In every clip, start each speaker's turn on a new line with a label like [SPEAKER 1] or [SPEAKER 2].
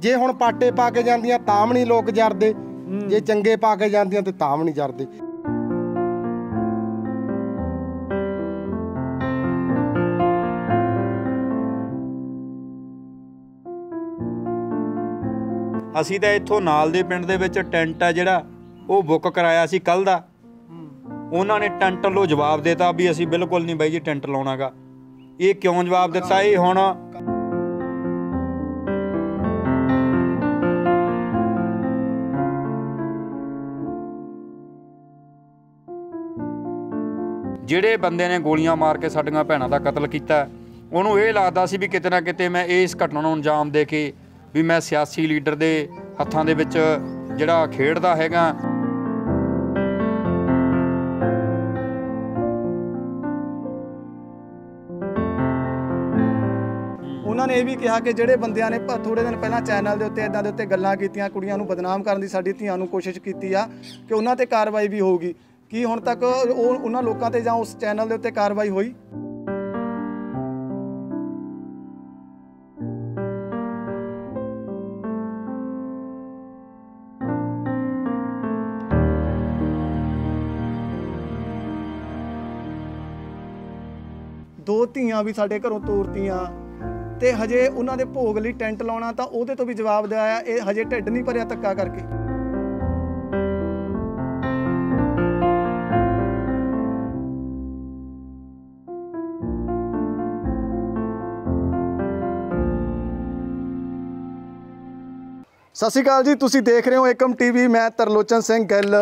[SPEAKER 1] ਜੇ ਹੁਣ ਪਾਟੇ ਪਾ ਕੇ ਜਾਂਦੀਆਂ ਤਾਂ ਵੀ ਨਹੀਂ ਲੋਕ ਜਰਦੇ ਜੇ ਚੰਗੇ ਪਾ ਕੇ ਜਾਂਦੀਆਂ ਤੇ ਤਾਂ ਵੀ ਨਹੀਂ ਜਰਦੇ
[SPEAKER 2] ਅਸੀਂ ਤਾਂ ਇੱਥੋਂ ਨਾਲ ਦੇ ਪਿੰਡ ਦੇ ਵਿੱਚ ਟੈਂਟ ਆ ਜਿਹੜਾ ਉਹ ਬੁੱਕ ਕਰਾਇਆ ਸੀ ਕੱਲ ਦਾ ਉਹਨਾਂ ਨੇ ਟੈਂਟ ਲੋ ਜਵਾਬ ਦਿੱਤਾ ਵੀ ਅਸੀਂ ਬਿਲਕੁਲ ਨਹੀਂ ਬਾਈ ਜੀ ਟੈਂਟ ਲਾਉਣਾਗਾ ਇਹ ਕਿਉਂ ਜਵਾਬ ਦਿੱਤਾ ਇਹ ਹੁਣ ਜਿਹੜੇ ਬੰਦੇ ਨੇ ਗੋਲੀਆਂ ਮਾਰ ਕੇ ਸਾਡੀਆਂ ਭੈਣਾਂ ਦਾ ਕਤਲ ਕੀਤਾ ਉਹਨੂੰ ਇਹ ਲੱਗਦਾ ਸੀ ਵੀ ਕਿਤੇ ਨਾ ਕਿਤੇ ਮੈਂ ਇਸ ਘਟਨਾ ਨੂੰ ਅੰਜਾਮ ਦੇ ਕੇ ਵੀ ਮੈਂ ਸਿਆਸੀ ਲੀਡਰ ਦੇ ਹੱਥਾਂ ਦੇ ਵਿੱਚ ਜਿਹੜਾ ਖੇਡਦਾ ਹੈਗਾ
[SPEAKER 3] ਉਹਨਾਂ ਨੇ ਇਹ ਵੀ ਕਿਹਾ ਕਿ ਜਿਹੜੇ ਬੰਦਿਆਂ ਨੇ ਥੋੜੇ ਦਿਨ ਪਹਿਲਾਂ ਚੈਨਲ ਦੇ ਉੱਤੇ ਇਦਾਂ ਦੇ ਉੱਤੇ ਗੱਲਾਂ ਕੀਤੀਆਂ ਕੁੜੀਆਂ ਨੂੰ ਬਦਨਾਮ ਕਰਨ ਦੀ ਸਾਡੀ ਧੀਆਂ ਨੂੰ ਕੋਸ਼ਿਸ਼ ਕੀਤੀ ਆ ਕਿ ਉਹਨਾਂ ਤੇ ਕਾਰਵਾਈ ਵੀ ਹੋਊਗੀ ਕੀ ਹੁਣ ਤੱਕ ਉਹ ਉਹਨਾਂ ਲੋਕਾਂ ਤੇ ਜਾਂ ਉਸ ਚੈਨਲ ਦੇ ਉੱਤੇ ਕਾਰਵਾਈ ਹੋਈ ਦੋ ਧੀਆਂ ਵੀ ਸਾਡੇ ਘਰੋਂ ਤੋਰਤੀਆਂ ਤੇ ਹਜੇ ਉਹਨਾਂ ਦੇ ਭੋਗ ਲਈ ਟੈਂਟ ਲਾਉਣਾ ਤਾਂ ਉਹਦੇ ਤੋਂ ਵੀ ਜਵਾਬ ਆਇਆ ਇਹ ਹਜੇ ਢਿੱਡ ਨਹੀਂ ਭਰਿਆ ਤੱਕਾ ਕਰਕੇ ਸਤਿ ਸ਼੍ਰੀ ਅਕਾਲ ਜੀ ਤੁਸੀਂ ਦੇਖ ਰਹੇ ਹੋ ਏਕਮ ਟੀਵੀ ਮੈਂ ਤਰਲੋਚਨ ਸਿੰਘ ਗਿੱਲ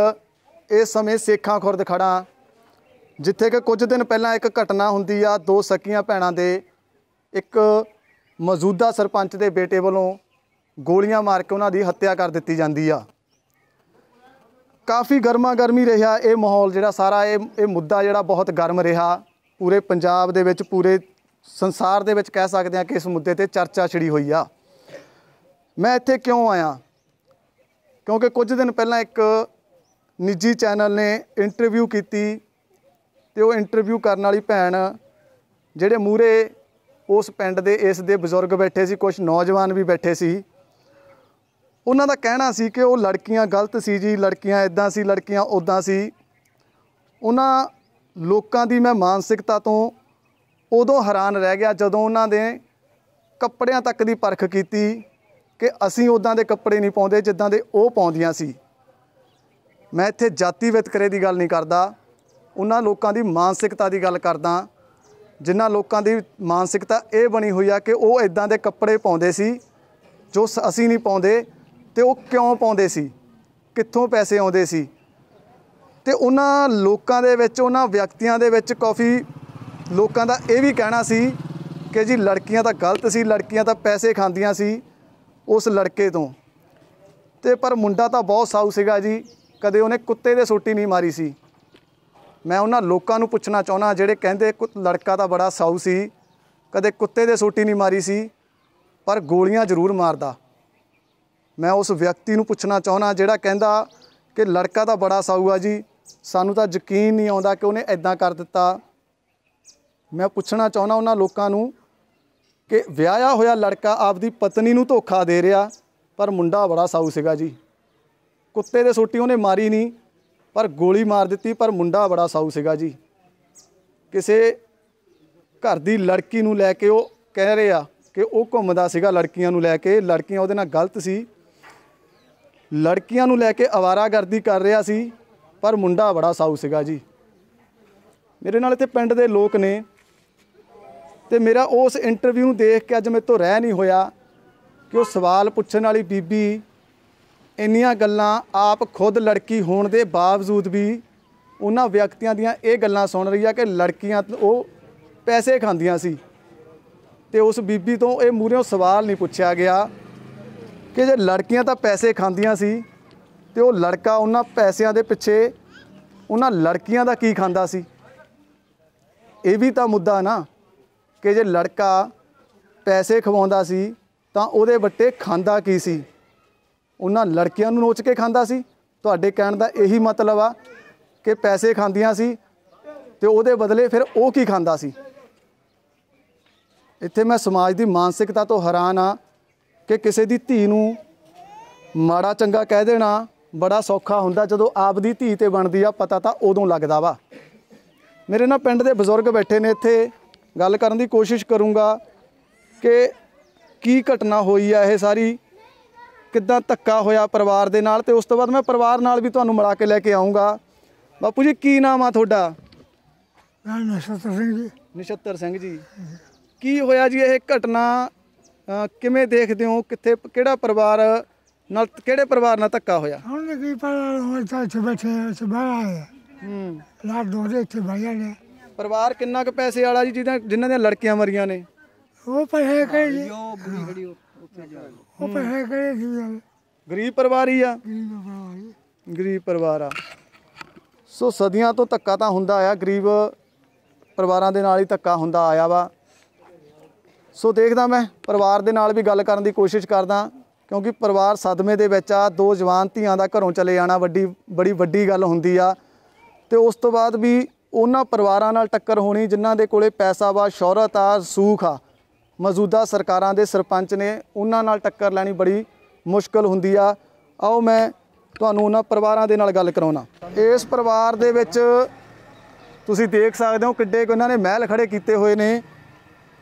[SPEAKER 3] ਇਸ ਸਮੇਂ ਸੇਖਾਂ ਖੁਰਦ ਖੜਾ ਜਿੱਥੇ ਕਿ ਕੁਝ ਦਿਨ ਪਹਿਲਾਂ ਇੱਕ ਘਟਨਾ ਹੁੰਦੀ ਆ ਦੋ ਸਕੀਆਂ ਭੈਣਾਂ ਦੇ ਇੱਕ ਮੌਜੂਦਾ ਸਰਪੰਚ ਦੇ ਬੇਟੇ ਵੱਲੋਂ ਗੋਲੀਆਂ ਮਾਰ ਕੇ ਉਹਨਾਂ ਦੀ ਹੱਤਿਆ ਕਰ ਦਿੱਤੀ ਜਾਂਦੀ ਆ ਕਾਫੀ ਗਰਮਾ ਗਰਮੀ ਰਿਹਾ ਇਹ ਮਾਹੌਲ ਜਿਹੜਾ ਸਾਰਾ ਇਹ ਇਹ ਮੁੱਦਾ ਜਿਹੜਾ ਬਹੁਤ ਗਰਮ ਰਿਹਾ ਪੂਰੇ ਪੰਜਾਬ ਦੇ ਵਿੱਚ ਪੂਰੇ ਸੰਸਾਰ ਦੇ ਵਿੱਚ ਕਹਿ ਸਕਦੇ ਆ ਕਿ ਇਸ ਮੁੱਦੇ ਤੇ ਚਰਚਾ ਛਿੜੀ ਹੋਈ ਆ ਮੈਂ ਇੱਥੇ ਕਿਉਂ ਆਇਆ ਕਿਉਂਕਿ ਕੁਝ ਦਿਨ ਪਹਿਲਾਂ ਇੱਕ ਨਿੱਜੀ ਚੈਨਲ ਨੇ ਇੰਟਰਵਿਊ ਕੀਤੀ ਤੇ ਉਹ ਇੰਟਰਵਿਊ ਕਰਨ ਵਾਲੀ ਭੈਣ ਜਿਹੜੇ ਮੂਰੇ ਉਸ ਪਿੰਡ ਦੇ ਇਸ ਦੇ ਬਜ਼ੁਰਗ ਬੈਠੇ ਸੀ ਕੁਝ ਨੌਜਵਾਨ ਵੀ ਬੈਠੇ ਸੀ ਉਹਨਾਂ ਦਾ ਕਹਿਣਾ ਸੀ ਕਿ ਉਹ ਲੜਕੀਆਂ ਗਲਤ ਸੀ ਜੀ ਲੜਕੀਆਂ ਇਦਾਂ ਸੀ ਲੜਕੀਆਂ ਉਦਾਂ ਸੀ ਉਹਨਾਂ ਲੋਕਾਂ ਦੀ ਮੈਂ ਮਾਨਸਿਕਤਾ ਤੋਂ ਉਦੋਂ ਹੈਰਾਨ ਰਹਿ ਗਿਆ ਜਦੋਂ ਉਹਨਾਂ ਦੇ ਕੱਪੜਿਆਂ ਤੱਕ ਦੀ ਪਰਖ ਕੀਤੀ ਕਿ ਅਸੀਂ ਉਦਾਂ ਦੇ ਕੱਪੜੇ ਨਹੀਂ ਪਾਉਂਦੇ ਜਿੱਦਾਂ ਦੇ ਉਹ ਪਾਉਂਦੀਆਂ ਸੀ ਮੈਂ ਇੱਥੇ ਜਾਤੀ ਵਿਤਕਰੇ ਦੀ ਗੱਲ ਨਹੀਂ ਕਰਦਾ ਉਹਨਾਂ ਲੋਕਾਂ ਦੀ ਮਾਨਸਿਕਤਾ ਦੀ ਗੱਲ ਕਰਦਾ ਜਿਨ੍ਹਾਂ ਲੋਕਾਂ ਦੀ ਮਾਨਸਿਕਤਾ ਇਹ ਬਣੀ ਹੋਈ ਆ ਕਿ ਉਹ ਇਦਾਂ ਦੇ ਕੱਪੜੇ ਪਾਉਂਦੇ ਸੀ ਜੋ ਅਸੀਂ ਨਹੀਂ ਪਾਉਂਦੇ ਤੇ ਉਹ ਕਿਉਂ ਪਾਉਂਦੇ ਸੀ ਕਿੱਥੋਂ ਪੈਸੇ ਆਉਂਦੇ ਸੀ ਤੇ ਉਹਨਾਂ ਲੋਕਾਂ ਦੇ ਵਿੱਚ ਉਹਨਾਂ ਵਿਅਕਤੀਆਂ ਦੇ ਵਿੱਚ ਕਾਫੀ ਲੋਕਾਂ ਦਾ ਇਹ ਵੀ ਕਹਿਣਾ ਸੀ ਕਿ ਜੀ ਲੜਕੀਆਂ ਤਾਂ ਗਲਤ ਸੀ ਲੜਕੀਆਂ ਤਾਂ ਪੈਸੇ ਖਾਂਦੀਆਂ ਸੀ ਉਸ ਲੜਕੇ ਤੋਂ ਤੇ ਪਰ ਮੁੰਡਾ ਤਾਂ ਬਹੁਤ ਸਾਊ ਸੀਗਾ ਜੀ ਕਦੇ ਉਹਨੇ ਕੁੱਤੇ ਦੇ ਸੋਟੀ ਨਹੀਂ ਮਾਰੀ ਸੀ ਮੈਂ ਉਹਨਾਂ ਲੋਕਾਂ ਨੂੰ ਪੁੱਛਣਾ ਚਾਹੁੰਦਾ ਜਿਹੜੇ ਕਹਿੰਦੇ ਲੜਕਾ ਤਾਂ ਬੜਾ ਸਾਊ ਸੀ ਕਦੇ ਕੁੱਤੇ ਦੇ ਸੋਟੀ ਨਹੀਂ ਮਾਰੀ ਸੀ ਪਰ ਗੋਲੀਆਂ ਜ਼ਰੂਰ ਮਾਰਦਾ ਮੈਂ ਉਸ ਵਿਅਕਤੀ ਨੂੰ ਪੁੱਛਣਾ ਚਾਹੁੰਦਾ ਜਿਹੜਾ ਕਹਿੰਦਾ ਕਿ ਲੜਕਾ ਤਾਂ ਬੜਾ ਸਾਊ ਆ ਜੀ ਸਾਨੂੰ ਤਾਂ ਯਕੀਨ ਨਹੀਂ ਆਉਂਦਾ ਕਿ ਉਹਨੇ ਐਦਾਂ ਕਰ ਦਿੱਤਾ ਮੈਂ ਪੁੱਛਣਾ ਚਾਹੁੰਦਾ ਉਹਨਾਂ ਲੋਕਾਂ ਨੂੰ ਕਿ ਵਿਆਹਿਆ ਹੋਇਆ ਲੜਕਾ ਆਪਦੀ ਪਤਨੀ ਨੂੰ ਧੋਖਾ ਦੇ ਰਿਹਾ ਪਰ ਮੁੰਡਾ ਬੜਾ ਸਾਊ ਸੀਗਾ ਜੀ ਕੁੱਤੇ ਦੇ ਸੋਟੀ ਉਹਨੇ ਮਾਰੀ ਨਹੀਂ ਪਰ ਗੋਲੀ ਮਾਰ ਦਿੱਤੀ ਪਰ ਮੁੰਡਾ ਬੜਾ ਸਾਊ ਸੀਗਾ ਜੀ ਕਿਸੇ ਘਰ ਦੀ ਲੜਕੀ ਨੂੰ ਲੈ ਕੇ ਉਹ ਕਹਿ ਰਿਹਾ ਕਿ ਉਹ ਘੁੰਮਦਾ ਸੀਗਾ ਲੜਕੀਆਂ ਨੂੰ ਲੈ ਕੇ ਲੜਕੀਆਂ ਉਹਦੇ ਨਾਲ ਗਲਤ ਸੀ ਲੜਕੀਆਂ ਨੂੰ ਲੈ ਕੇ ਅਵਾਰਾਗਰਦੀ ਕਰ ਰਿਹਾ ਸੀ ਪਰ ਮੁੰਡਾ ਬੜਾ ਸਾਊ ਸੀਗਾ ਜੀ ਮੇਰੇ ਨਾਲ ਇੱਥੇ ਪਿੰਡ ਦੇ ਲੋਕ ਨੇ ਤੇ ਮੇਰਾ ਉਸ ਇੰਟਰਵਿਊ ਦੇਖ ਕੇ ਅੱਜ ਮੇਰੇ ਤੋਂ ਰਹਿ ਨਹੀਂ ਹੋਇਆ ਕਿ ਉਹ ਸਵਾਲ ਪੁੱਛਣ ਵਾਲੀ ਬੀਬੀ ਇੰਨੀਆਂ ਗੱਲਾਂ ਆਪ ਖੁਦ ਲੜਕੀ ਹੋਣ ਦੇ ਬਾਵਜੂਦ ਵੀ ਉਹਨਾਂ ਵਿਅਕਤੀਆਂ ਦੀਆਂ ਇਹ ਗੱਲਾਂ ਸੁਣ ਰਹੀ ਆ ਕਿ ਲੜਕੀਆਂ ਉਹ ਪੈਸੇ ਖਾਂਦੀਆਂ ਸੀ ਤੇ ਉਸ ਬੀਬੀ ਤੋਂ ਇਹ ਮੂਰਿਓਂ ਸਵਾਲ ਨਹੀਂ ਪੁੱਛਿਆ ਗਿਆ ਕਿ ਜੇ ਲੜਕੀਆਂ ਤਾਂ ਪੈਸੇ ਖਾਂਦੀਆਂ ਸੀ ਤੇ ਉਹ ਲੜਕਾ ਉਹਨਾਂ ਪੈਸਿਆਂ ਦੇ ਪਿੱਛੇ ਉਹਨਾਂ ਲੜਕੀਆਂ ਦਾ ਕੀ ਖਾਂਦਾ ਸੀ ਇਹ ਵੀ ਤਾਂ ਮੁੱਦਾ ਨਾ ਕਿ ਜੇ ਲੜਕਾ ਪੈਸੇ ਖਵਾਉਂਦਾ ਸੀ ਤਾਂ ਉਹਦੇ ਵੱਟੇ ਖਾਂਦਾ ਕੀ ਸੀ ਉਹਨਾਂ ਲੜਕੀਆਂ ਨੂੰ ਨੋਚ ਕੇ ਖਾਂਦਾ ਸੀ ਤੁਹਾਡੇ ਕਹਿਣ ਦਾ ਇਹੀ ਮਤਲਬ ਆ ਕਿ ਪੈਸੇ ਖਾਂਦੀਆਂ ਸੀ ਤੇ ਉਹਦੇ ਬਦਲੇ ਫਿਰ ਉਹ ਕੀ ਖਾਂਦਾ ਸੀ ਇੱਥੇ ਮੈਂ ਸਮਾਜ ਦੀ ਮਾਨਸਿਕਤਾ ਤੋਂ ਹੈਰਾਨ ਆ ਕਿ ਕਿਸੇ ਦੀ ਧੀ ਨੂੰ ਮਾੜਾ ਚੰਗਾ ਕਹਿ ਦੇਣਾ ਬੜਾ ਸੌਖਾ ਹੁੰਦਾ ਜਦੋਂ ਆਪ ਦੀ ਧੀ ਤੇ ਬਣਦੀ ਆ ਪਤਾ ਤਾਂ ਉਦੋਂ ਲੱਗਦਾ ਵਾ ਮੇਰੇ ਨਾਲ ਪਿੰਡ ਦੇ ਬਜ਼ੁਰਗ ਬੈਠੇ ਨੇ ਇੱਥੇ ਗੱਲ ਕਰਨ ਦੀ ਕੋਸ਼ਿਸ਼ ਕਰੂੰਗਾ ਕਿ ਕੀ ਘਟਨਾ ਹੋਈ ਆ ਇਹ ਸਾਰੀ ਕਿੱਦਾਂ ਧੱਕਾ ਹੋਇਆ ਪਰਿਵਾਰ ਦੇ ਨਾਲ ਤੇ ਉਸ ਤੋਂ ਬਾਅਦ ਮੈਂ ਪਰਿਵਾਰ ਨਾਲ ਵੀ ਤੁਹਾਨੂੰ ਮਿਲਾ ਕੇ ਲੈ ਕੇ ਆਉਂਗਾ ਬਾਪੂ ਜੀ ਕੀ ਨਾਮ ਆ ਤੁਹਾਡਾ ਨਿਸ਼ਤਰ ਸਿੰਘ ਜੀ ਨਿਸ਼ਤਰ ਸਿੰਘ ਜੀ ਕੀ ਹੋਇਆ ਜੀ ਇਹ ਘਟਨਾ ਕਿਵੇਂ ਦੇਖਦੇ ਹੋ ਕਿੱਥੇ ਕਿਹੜਾ ਪਰਿਵਾਰ ਨਾਲ ਕਿਹੜੇ ਪਰਿਵਾਰ ਨਾਲ ਧੱਕਾ ਹੋਇਆ
[SPEAKER 4] ਹੁਣ ਕੀ ਪਰਿਵਾਰ ਹੋਇਆ ਇੱਥੇ ਬੈਠੇ ਇੱਥੇ
[SPEAKER 3] ਆਏ ਹੂੰ ਲਾਡੋ ਦੇ ਇੱਥੇ ਬਾਹਰ ਨੇ ਪਰਿਵਾਰ ਕਿੰਨਾ ਕੁ ਪੈਸੇ ਵਾਲਾ ਜੀ ਜਿਹਨਾਂ ਜਿਨ੍ਹਾਂ ਦੀਆਂ ਲੜਕੀਆਂ ਮਰੀਆਂ ਨੇ
[SPEAKER 4] ਉਹ ਪੈਸੇ ਕਹੇ ਜੀ ਉਹ ਬੁੜੀ ਖੜੀ ਉੱਥੇ
[SPEAKER 3] ਜਾ ਉਹ ਪੈਸੇ ਕਹੇ ਜੀ ਗਰੀਬ ਪਰਿਵਾਰ ਹੀ ਆ ਗਰੀਬ ਪਰਿਵਾਰ ਆ ਸੋ ਸਦੀਆਂ ਤੋਂ ਧੱਕਾ ਤਾਂ ਹੁੰਦਾ ਆ ਗਰੀਬ ਪਰਿਵਾਰਾਂ ਦੇ ਨਾਲ ਹੀ ਧੱਕਾ ਹੁੰਦਾ ਆਇਆ ਵਾ ਸੋ ਦੇਖਦਾ ਮੈਂ ਪਰਿਵਾਰ ਦੇ ਨਾਲ ਵੀ ਗੱਲ ਕਰਨ ਦੀ ਕੋਸ਼ਿਸ਼ ਕਰਦਾ ਕਿਉਂਕਿ ਪਰਿਵਾਰ ਸਦਮੇ ਦੇ ਵਿੱਚ ਆ ਦੋ ਜਵਾਨ ਧੀਆਂ ਦਾ ਘਰੋਂ ਚਲੇ ਜਾਣਾ ਵੱਡੀ ਬੜੀ ਵੱਡੀ ਗੱਲ ਹੁੰਦੀ ਆ ਤੇ ਉਸ ਤੋਂ ਬਾਅਦ ਵੀ ਉਹਨਾਂ ਪਰਿਵਾਰਾਂ ਨਾਲ ਟੱਕਰ ਹੋਣੀ ਜਿਨ੍ਹਾਂ ਦੇ ਕੋਲੇ ਪੈਸਾ ਵਾ ਸ਼ੌਹਰਤ ਆ ਸੂਖ ਆ ਮੌਜੂਦਾ ਸਰਕਾਰਾਂ ਦੇ ਸਰਪੰਚ ਨੇ ਉਹਨਾਂ ਨਾਲ ਟੱਕਰ ਲੈਣੀ ਬੜੀ ਮੁਸ਼ਕਲ ਹੁੰਦੀ ਆ ਆਓ ਮੈਂ ਤੁਹਾਨੂੰ ਉਹਨਾਂ ਪਰਿਵਾਰਾਂ ਦੇ ਨਾਲ ਗੱਲ ਕਰਾਉਣਾ ਇਸ ਪਰਿਵਾਰ ਦੇ ਵਿੱਚ ਤੁਸੀਂ ਦੇਖ ਸਕਦੇ ਹੋ ਕਿੱਡੇ ਕੁ ਉਹਨਾਂ ਨੇ ਮਹਿਲ ਖੜੇ ਕੀਤੇ ਹੋਏ ਨੇ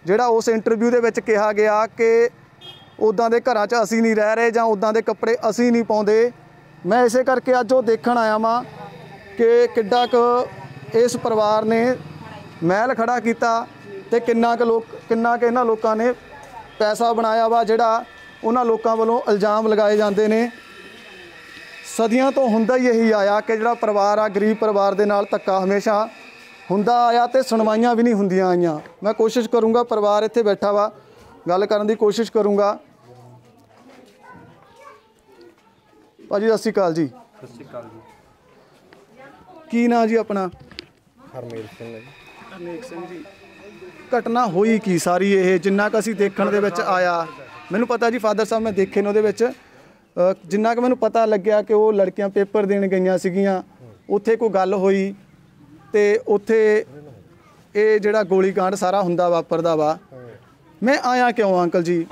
[SPEAKER 3] ਜਿਹੜਾ ਉਸ ਇੰਟਰਵਿਊ ਦੇ ਵਿੱਚ ਕਿਹਾ ਗਿਆ ਕਿ ਉਦਾਂ ਦੇ ਘਰਾਂ 'ਚ ਅਸੀਂ ਨਹੀਂ ਰਹਿ ਰਹੇ ਜਾਂ ਉਦਾਂ ਦੇ ਕੱਪੜੇ ਅਸੀਂ ਨਹੀਂ ਪਾਉਂਦੇ ਮੈਂ ਇਸੇ ਕਰਕੇ ਅੱਜ ਉਹ ਦੇਖਣ ਆਇਆ ਮਾਂ ਕਿ ਕਿੱਡਾ ਕੁ ਇਸ ਪਰਿਵਾਰ ਨੇ ਮਹਿਲ ਖੜਾ ਕੀਤਾ ਤੇ ਕਿੰਨਾ ਕੁ ਲੋਕ ਕਿੰਨਾ ਕੁ ਇਹਨਾਂ ਲੋਕਾਂ ਨੇ ਪੈਸਾ ਬਣਾਇਆ ਵਾ ਜਿਹੜਾ ਉਹਨਾਂ ਲੋਕਾਂ ਵੱਲੋਂ ਇਲਜ਼ਾਮ ਲਗਾਏ ਜਾਂਦੇ ਨੇ ਸਦੀਆਂ ਤੋਂ ਹੁੰਦਾ ਹੀ ਇਹੀ ਆਇਆ ਕਿ ਜਿਹੜਾ ਪਰਿਵਾਰ ਆ ਗਰੀਬ ਪਰਿਵਾਰ ਦੇ ਨਾਲ ਤੱਕਾ ਹਮੇਸ਼ਾ ਹੁੰਦਾ ਆਇਆ ਤੇ ਸੁਣਵਾਈਆਂ ਵੀ ਨਹੀਂ ਹੁੰਦੀਆਂ ਆਈਆਂ ਮੈਂ ਕੋਸ਼ਿਸ਼ ਕਰੂੰਗਾ ਪਰਿਵਾਰ ਇੱਥੇ ਬੈਠਾ ਵਾ ਗੱਲ ਕਰਨ ਦੀ ਕੋਸ਼ਿਸ਼ ਕਰੂੰਗਾ ਭਾਜੀ ਸਤਿ ਸ਼੍ਰੀ ਅਕਾਲ ਜੀ
[SPEAKER 2] ਸਤਿ ਸ਼੍ਰੀ ਅਕਾਲ ਜੀ
[SPEAKER 3] ਕੀ ਨਾਂ ਜੀ ਆਪਣਾ
[SPEAKER 4] ਹਰਮੇਲ ਸਿੰਘ ਜੀ ਅਨੇਕ ਸਿੰਘ ਜੀ
[SPEAKER 3] ਘਟਨਾ ਹੋਈ ਕੀ ਸਾਰੀ ਇਹ ਜਿੰਨਾ ਕ ਅਸੀਂ ਦੇਖਣ ਦੇ ਵਿੱਚ ਆਇਆ ਮੈਨੂੰ ਪਤਾ ਜੀ ਫਾਦਰ ਸਾਹਿਬ ਮੈਂ ਦੇਖੇ ਨੇ ਉਹਦੇ ਵਿੱਚ ਜਿੰਨਾ ਕ ਮੈਨੂੰ ਪਤਾ ਲੱਗਿਆ ਕਿ ਉਹ ਲੜਕੀਆਂ ਪੇਪਰ ਦੇਣ ਗਈਆਂ ਸੀਗੀਆਂ ਉੱਥੇ ਕੋਈ ਗੱਲ ਹੋਈ ਤੇ ਉੱਥੇ ਇਹ ਜਿਹੜਾ ਗੋਲੀकांड ਸਾਰਾ ਹੁੰਦਾ ਵਾਪਰਦਾ ਵਾ ਮੈਂ ਆਇਆ ਕਿਉਂ ਅੰਕਲ ਜੀ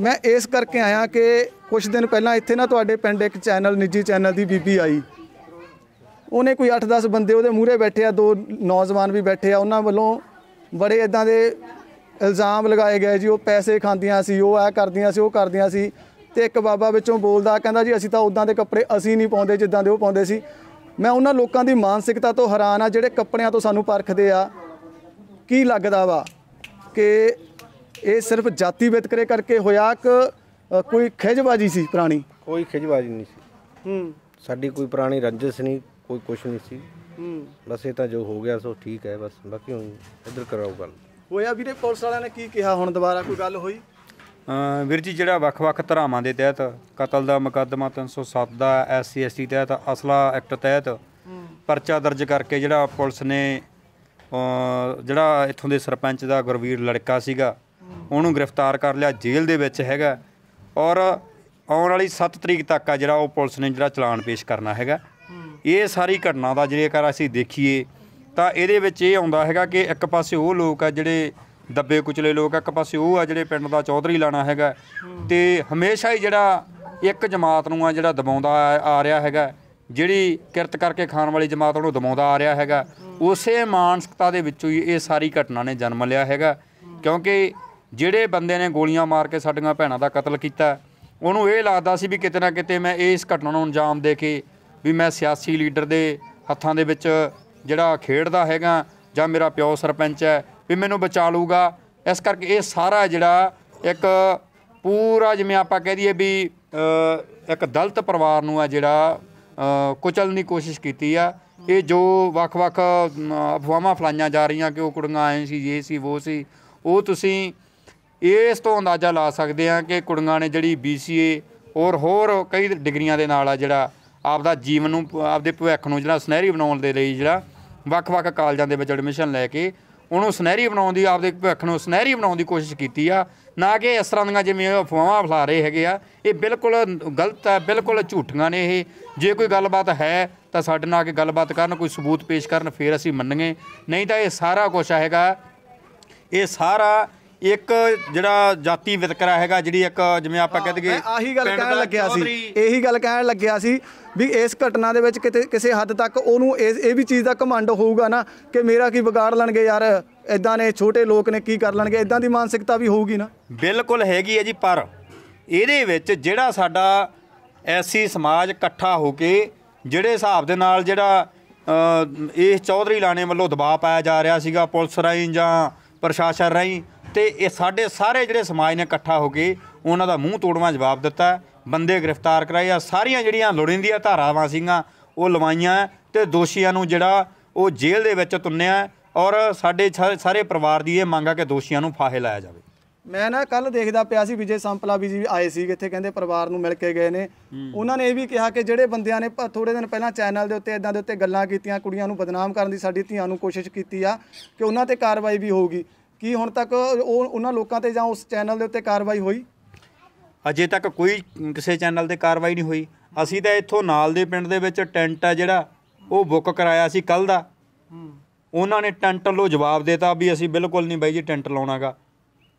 [SPEAKER 3] ਮੈਂ ਇਸ ਕਰਕੇ ਆਇਆ ਕਿ ਕੁਝ ਦਿਨ ਪਹਿਲਾਂ ਇੱਥੇ ਨਾ ਤੁਹਾਡੇ ਪਿੰਡ ਇੱਕ ਚੈਨਲ ਨਿੱਜੀ ਚੈਨਲ ਦੀ ਬੀਬੀ ਆਈ ਉਹਨੇ ਕੋਈ 8-10 ਬੰਦੇ ਉਹਦੇ ਮੂਹਰੇ ਬੈਠੇ ਆ ਦੋ ਨੌਜਵਾਨ ਵੀ ਬੈਠੇ ਆ ਉਹਨਾਂ ਵੱਲੋਂ ਬੜੇ ਇਦਾਂ ਦੇ ਇਲਜ਼ਾਮ ਲਗਾਏ ਗਏ ਜੀ ਉਹ ਪੈਸੇ ਖਾਂਦੀਆਂ ਸੀ ਉਹ ਐ ਕਰਦੀਆਂ ਸੀ ਉਹ ਕਰਦੀਆਂ ਸੀ ਤੇ ਇੱਕ ਬਾਬਾ ਵਿੱਚੋਂ ਬੋਲਦਾ ਕਹਿੰਦਾ ਜੀ ਅਸੀਂ ਤਾਂ ਉਦਾਂ ਦੇ ਕੱਪੜੇ ਅਸੀਂ ਨਹੀਂ ਪਾਉਂਦੇ ਜਿੱਦਾਂ ਦੇ ਉਹ ਪਾਉਂਦੇ ਸੀ ਮੈਂ ਉਹਨਾਂ ਲੋਕਾਂ ਦੀ ਮਾਨਸਿਕਤਾ ਤੋਂ ਹੈਰਾਨ ਆ ਜਿਹੜੇ ਕੱਪੜਿਆਂ ਤੋਂ ਸਾਨੂੰ ਪਰਖਦੇ ਆ ਕੀ ਲੱਗਦਾ ਵਾ ਕਿ ਇਹ ਸਿਰਫ ਜਾਤੀ ਵਿਤਕਰੇ ਕਰਕੇ ਹੋਇਆ ਕਿ ਕੋਈ ਖਿਜਬਾਜੀ ਸੀ
[SPEAKER 4] ਪੁਰਾਣੀ ਕੋਈ ਖਿਜਬਾਜੀ ਨਹੀਂ ਸੀ ਹੂੰ ਸਾਡੀ ਕੋਈ ਪੁਰਾਣੀ ਰੰਜਿਸ਼ ਨਹੀਂ ਕੋਈ ਕੁਛ ਨਹੀਂ ਸੀ
[SPEAKER 3] ਹੂੰ
[SPEAKER 2] ਬਸ ਇਹ ਤਾਂ ਜੋ ਹੋ ਗਿਆ ਸੋ ਠੀਕ ਹੈ ਬਸ ਬਾਕੀ ਹੁਣ ਇੱਧਰ ਕਰਾਓ ਗੱਲ
[SPEAKER 3] ਹੋਇਆ ਵੀਰੇ ਪੁਲਿਸ ਵਾਲਿਆਂ ਨੇ ਕੀ ਕਿਹਾ ਹੁਣ ਦੁਬਾਰਾ ਕੋਈ ਗੱਲ ਹੋਈ
[SPEAKER 2] ਵੀਰ ਜੀ ਜਿਹੜਾ ਵੱਖ-ਵੱਖ ਧਰਾਵਾਂ ਦੇ ਤਹਿਤ ਕਤਲ ਦਾ ਮੁਕੱਦਮਾ 307 ਦਾ ਐਸਸੀ ਐਸਟੀ ਤਹਿਤ ਅਸਲਾ ਐਕਟ ਤਹਿਤ ਪਰਚਾ ਦਰਜ ਕਰਕੇ ਜਿਹੜਾ ਪੁਲਿਸ ਨੇ ਜਿਹੜਾ ਇੱਥੋਂ ਦੇ ਸਰਪੰਚ ਦਾ ਗੁਰਵੀਰ ਲੜਕਾ ਸੀਗਾ ਉਹਨੂੰ ਗ੍ਰਿਫਤਾਰ ਕਰ ਲਿਆ ਜੇਲ੍ਹ ਦੇ ਵਿੱਚ ਹੈਗਾ ਔਰ ਆਉਣ ਵਾਲੀ 7 ਤਰੀਕ ਤੱਕ ਆ ਜਿਹੜਾ ਉਹ ਪੁਲਿਸ ਨੇ ਜਿਹੜਾ ਚਲਾਨ ਪੇਸ਼ ਕਰਨਾ ਹੈਗਾ ਇਹ ਸਾਰੀ ਘਟਨਾ ਦਾ ਕਰ ਅਸੀਂ ਦੇਖੀਏ ਤਾਂ ਇਹਦੇ ਵਿੱਚ ਇਹ ਆਉਂਦਾ ਹੈਗਾ ਕਿ ਇੱਕ ਪਾਸੇ ਉਹ ਲੋਕ ਆ ਜਿਹੜੇ ਦੱਬੇ ਕੁਚਲੇ ਲੋਕ ਇੱਕ ਪਾਸੇ ਉਹ ਆ ਜਿਹੜੇ ਪਿੰਡ ਦਾ ਚੌਧਰੀ ਲਾਣਾ ਹੈਗਾ ਤੇ ਹਮੇਸ਼ਾ ਹੀ ਜਿਹੜਾ ਇੱਕ ਜਮਾਤ ਨੂੰ ਆ ਜਿਹੜਾ ਦਬਾਉਂਦਾ ਆ ਰਿਹਾ ਹੈਗਾ ਜਿਹੜੀ ਕਿਰਤ ਕਰਕੇ ਖਾਣ ਵਾਲੀ ਜਮਾਤ ਨੂੰ ਦਬਾਉਂਦਾ ਆ ਰਿਹਾ ਹੈਗਾ ਉਸੇ ਮਾਨਸਿਕਤਾ ਦੇ ਵਿੱਚੋਂ ਹੀ ਇਹ ਸਾਰੀ ਘਟਨਾ ਨੇ ਜਨਮ ਲਿਆ ਹੈਗਾ ਕਿਉਂਕਿ ਜਿਹੜੇ ਬੰਦੇ ਨੇ ਗੋਲੀਆਂ ਮਾਰ ਕੇ ਸਾਡੀਆਂ ਭੈਣਾਂ ਦਾ ਕਤਲ ਕੀਤਾ ਉਹਨੂੰ ਇਹ ਲੱਗਦਾ ਸੀ ਵੀ ਕਿਤੇ ਨਾ ਕਿਤੇ ਮੈਂ ਇਸ ਘਟਨਾ ਨੂੰ ਅੰਜਾਮ ਦੇ ਕੇ ਵੀ ਮੈਂ ਸਿਆਸੀ ਲੀਡਰ ਦੇ ਹੱਥਾਂ ਦੇ ਵਿੱਚ ਜਿਹੜਾ ਖੇਡਦਾ ਹੈਗਾ ਜਾਂ ਮੇਰਾ ਪਿਓ ਸਰਪੰਚ ਹੈ ਵੀ ਮੈਨੂੰ ਬਚਾ ਲੂਗਾ ਇਸ ਕਰਕੇ ਇਹ ਸਾਰਾ ਜਿਹੜਾ ਇੱਕ ਪੂਰਾ ਜਿਵੇਂ ਆਪਾਂ ਕਹਿ ਦਈਏ ਵੀ ਇੱਕ ਦਲਤ ਪਰਿਵਾਰ ਨੂੰ ਆ ਜਿਹੜਾ ਕੁਚਲਣ ਦੀ ਕੋਸ਼ਿਸ਼ ਕੀਤੀ ਆ ਇਹ ਜੋ ਵੱਖ-ਵੱਖ ਅਫਵਾਹਾਂ ਫਲਾਈਆਂ ਜਾ ਰਹੀਆਂ ਕਿ ਉਹ ਕੁੜੀਆਂ ਆਏ ਸੀ ਇਹ ਸੀ ਉਹ ਸੀ ਉਹ ਤੁਸੀਂ ਇਸ ਤੋਂ ਅੰਦਾਜ਼ਾ ਲਾ ਸਕਦੇ ਆ ਕਿ ਕੁੜੀਆਂ ਨੇ ਜਿਹੜੀ BCA ਔਰ ਹੋਰ ਕਈ ਡਿਗਰੀਆਂ ਦੇ ਨਾਲ ਆ ਜਿਹੜਾ ਆਪਦਾ ਜੀਵਨ ਨੂੰ ਆਪਦੇ ਭਵਿੱਖ ਨੂੰ ਜਿਹੜਾ ਸੁਨਹਿਰੀ ਬਣਾਉਣ ਦੇ ਲਈ ਜਿਹੜਾ ਵੱਖ-ਵੱਖ ਕਾਲਜਾਂ ਦੇ ਵਿੱਚ ਐਡਮਿਸ਼ਨ ਲੈ ਕੇ ਉਹਨੂੰ ਸੁਨਹਿਰੀ ਬਣਾਉਣ ਦੀ ਆਪਦੇ ਭਵਿੱਖ ਨੂੰ ਸੁਨਹਿਰੀ ਬਣਾਉਣ ਦੀ ਕੋਸ਼ਿਸ਼ ਕੀਤੀ ਆ ਨਾ ਕਿ ਇਸ ਤਰ੍ਹਾਂ ਦੀਆਂ ਜਿਵੇਂ ਅਫਵਾਹਾਂ ਫਲਾ ਰਹੇ ਹੈਗੇ ਆ ਇਹ ਬਿਲਕੁਲ ਗਲਤ ਹੈ ਬਿਲਕੁਲ ਝੂਠੀਆਂ ਨੇ ਇਹ ਜੇ ਕੋਈ ਗੱਲਬਾਤ ਹੈ ਤਾਂ ਸਾਡੇ ਨਾਲ ਆ ਕੇ ਗੱਲਬਾਤ ਕਰਨ ਕੋਈ ਸਬੂਤ ਪੇਸ਼ ਕਰਨ ਫਿਰ ਅਸੀਂ ਮੰਨਾਂਗੇ ਨਹੀਂ ਤਾਂ ਇਹ ਸਾਰਾ ਕੁਝ ਹੈਗਾ ਇਹ ਸਾਰਾ ਇੱਕ ਜਿਹੜਾ ਜਾਤੀ ਵਿਤਕਰਾ ਹੈਗਾ ਜਿਹੜੀ ਇੱਕ ਜਿਵੇਂ ਆਪਾਂ ਕਹਿ ਦਈਏ ਆਹੀ ਗੱਲ ਕਹਿਣ ਲੱਗਿਆ ਸੀ
[SPEAKER 3] ਇਹੀ ਗੱਲ ਕਹਿਣ ਲੱਗਿਆ ਸੀ ਵੀ ਇਸ ਘਟਨਾ ਦੇ ਵਿੱਚ ਕਿਤੇ ਕਿਸੇ ਹੱਦ ਤੱਕ ਉਹਨੂੰ ਇਹ ਵੀ ਚੀਜ਼ ਦਾ ਕਮਾਂਡ ਹੋਊਗਾ ਨਾ ਕਿ ਮੇਰਾ ਕੀ ਵਿਗਾੜ ਲੈਣਗੇ ਯਾਰ ਇਦਾਂ ਨੇ ਛੋਟੇ ਲੋਕ ਨੇ ਕੀ ਕਰ ਲੈਣਗੇ ਇਦਾਂ ਦੀ ਮਾਨਸਿਕਤਾ ਵੀ ਹੋਊਗੀ ਨਾ
[SPEAKER 2] ਬਿਲਕੁਲ ਹੈਗੀ ਹੈ ਜੀ ਪਰ ਇਹਦੇ ਵਿੱਚ ਜਿਹੜਾ ਸਾਡਾ ਐਸੀ ਸਮਾਜ ਇਕੱਠਾ ਹੋ ਕੇ ਜਿਹੜੇ ਹਿਸਾਬ ਦੇ ਨਾਲ ਜਿਹੜਾ ਇਹ ਚੌਧਰੀ ਲਾਣੇ ਵੱਲੋਂ ਦਬਾਅ ਪਾਇਆ ਜਾ ਰਿਹਾ ਸੀਗਾ ਪੁਲਿਸ ਰਾਈ ਜਾਂ ਪ੍ਰਸ਼ਾਸਨ ਰਾਈ ਤੇ ਇਹ ਸਾਡੇ ਸਾਰੇ ਜਿਹੜੇ ਸਮਾਜ ਨੇ ਇਕੱਠਾ ਹੋ ਕੇ ਉਹਨਾਂ ਦਾ ਮੂੰਹ ਤੋੜਵਾ ਜਵਾਬ ਦਿੱਤਾ ਬੰਦੇ ਗ੍ਰਿਫਤਾਰ ਕਰਾਏ ਆ ਸਾਰੀਆਂ ਜਿਹੜੀਆਂ ਲੋੜਿੰਦੀਆਂ ਧਾਰਾਵਾਂ ਸੀਗਾ ਉਹ ਲਵਾਈਆਂ ਤੇ ਦੋਸ਼ੀਆਂ ਨੂੰ ਜਿਹੜਾ ਉਹ ਜੇਲ੍ਹ ਦੇ ਵਿੱਚ ਤੁੰਨਿਆ ਔਰ ਸਾਡੇ ਸਾਰੇ ਪਰਿਵਾਰ ਦੀ ਇਹ ਮੰਗ ਆ ਕਿ ਦੋਸ਼ੀਆਂ ਨੂੰ ਫਾਹੇ ਲਾਇਆ ਜਾਵੇ
[SPEAKER 3] ਮੈਂ ਨਾ ਕੱਲ ਦੇਖਦਾ ਪਿਆ ਸੀ ਵਿਜੇ ਸੰਪਲਾ ਵੀ ਜੀ ਆਏ ਸੀ ਇੱਥੇ ਕਹਿੰਦੇ ਪਰਿਵਾਰ ਨੂੰ ਮਿਲ ਕੇ ਗਏ ਨੇ ਉਹਨਾਂ ਨੇ ਇਹ ਵੀ ਕਿਹਾ ਕਿ ਜਿਹੜੇ ਬੰਦਿਆਂ ਨੇ ਥੋੜੇ ਦਿਨ ਪਹਿਲਾਂ ਚੈਨਲ ਦੇ ਉੱਤੇ ਇਦਾਂ ਦੇ ਉੱਤੇ ਗੱਲਾਂ ਕੀਤੀਆਂ ਕੁੜੀਆਂ ਨੂੰ ਬਦਨਾਮ ਕਰਨ ਦੀ ਸਾਡੀ ਧੀਆਂ ਨੂੰ ਕੋਸ਼ਿਸ਼ ਕੀਤੀ ਆ ਕਿ ਉਹਨਾਂ ਤੇ ਕਾਰਵਾਈ ਵੀ ਹੋਊਗੀ ਕੀ ਹੁਣ ਤੱਕ ਉਹ ਉਹਨਾਂ ਲੋਕਾਂ ਤੇ ਜਾਂ ਉਸ ਚੈਨਲ ਦੇ ਉੱਤੇ ਕਾਰਵਾਈ ਹੋਈ
[SPEAKER 2] ਅਜੇ ਤੱਕ ਕੋਈ ਕਿਸੇ ਚੈਨਲ ਤੇ ਕਾਰਵਾਈ ਨਹੀਂ ਹੋਈ ਅਸੀਂ ਤਾਂ ਇੱਥੋਂ ਨਾਲ ਦੇ ਪਿੰਡ ਦੇ ਵਿੱਚ ਟੈਂਟ ਆ ਜਿਹੜਾ ਉਹ ਬੁੱਕ ਕਰਾਇਆ ਸੀ ਕੱਲ ਦਾ ਉਹਨਾਂ ਨੇ ਟੈਂਟ ਲੋ ਜਵਾਬ ਦਿੱਤਾ ਵੀ ਅਸੀਂ ਬਿਲਕੁਲ ਨਹੀਂ ਬਾਈ ਜੀ ਟੈਂਟ ਲਾਉਣਾਗਾ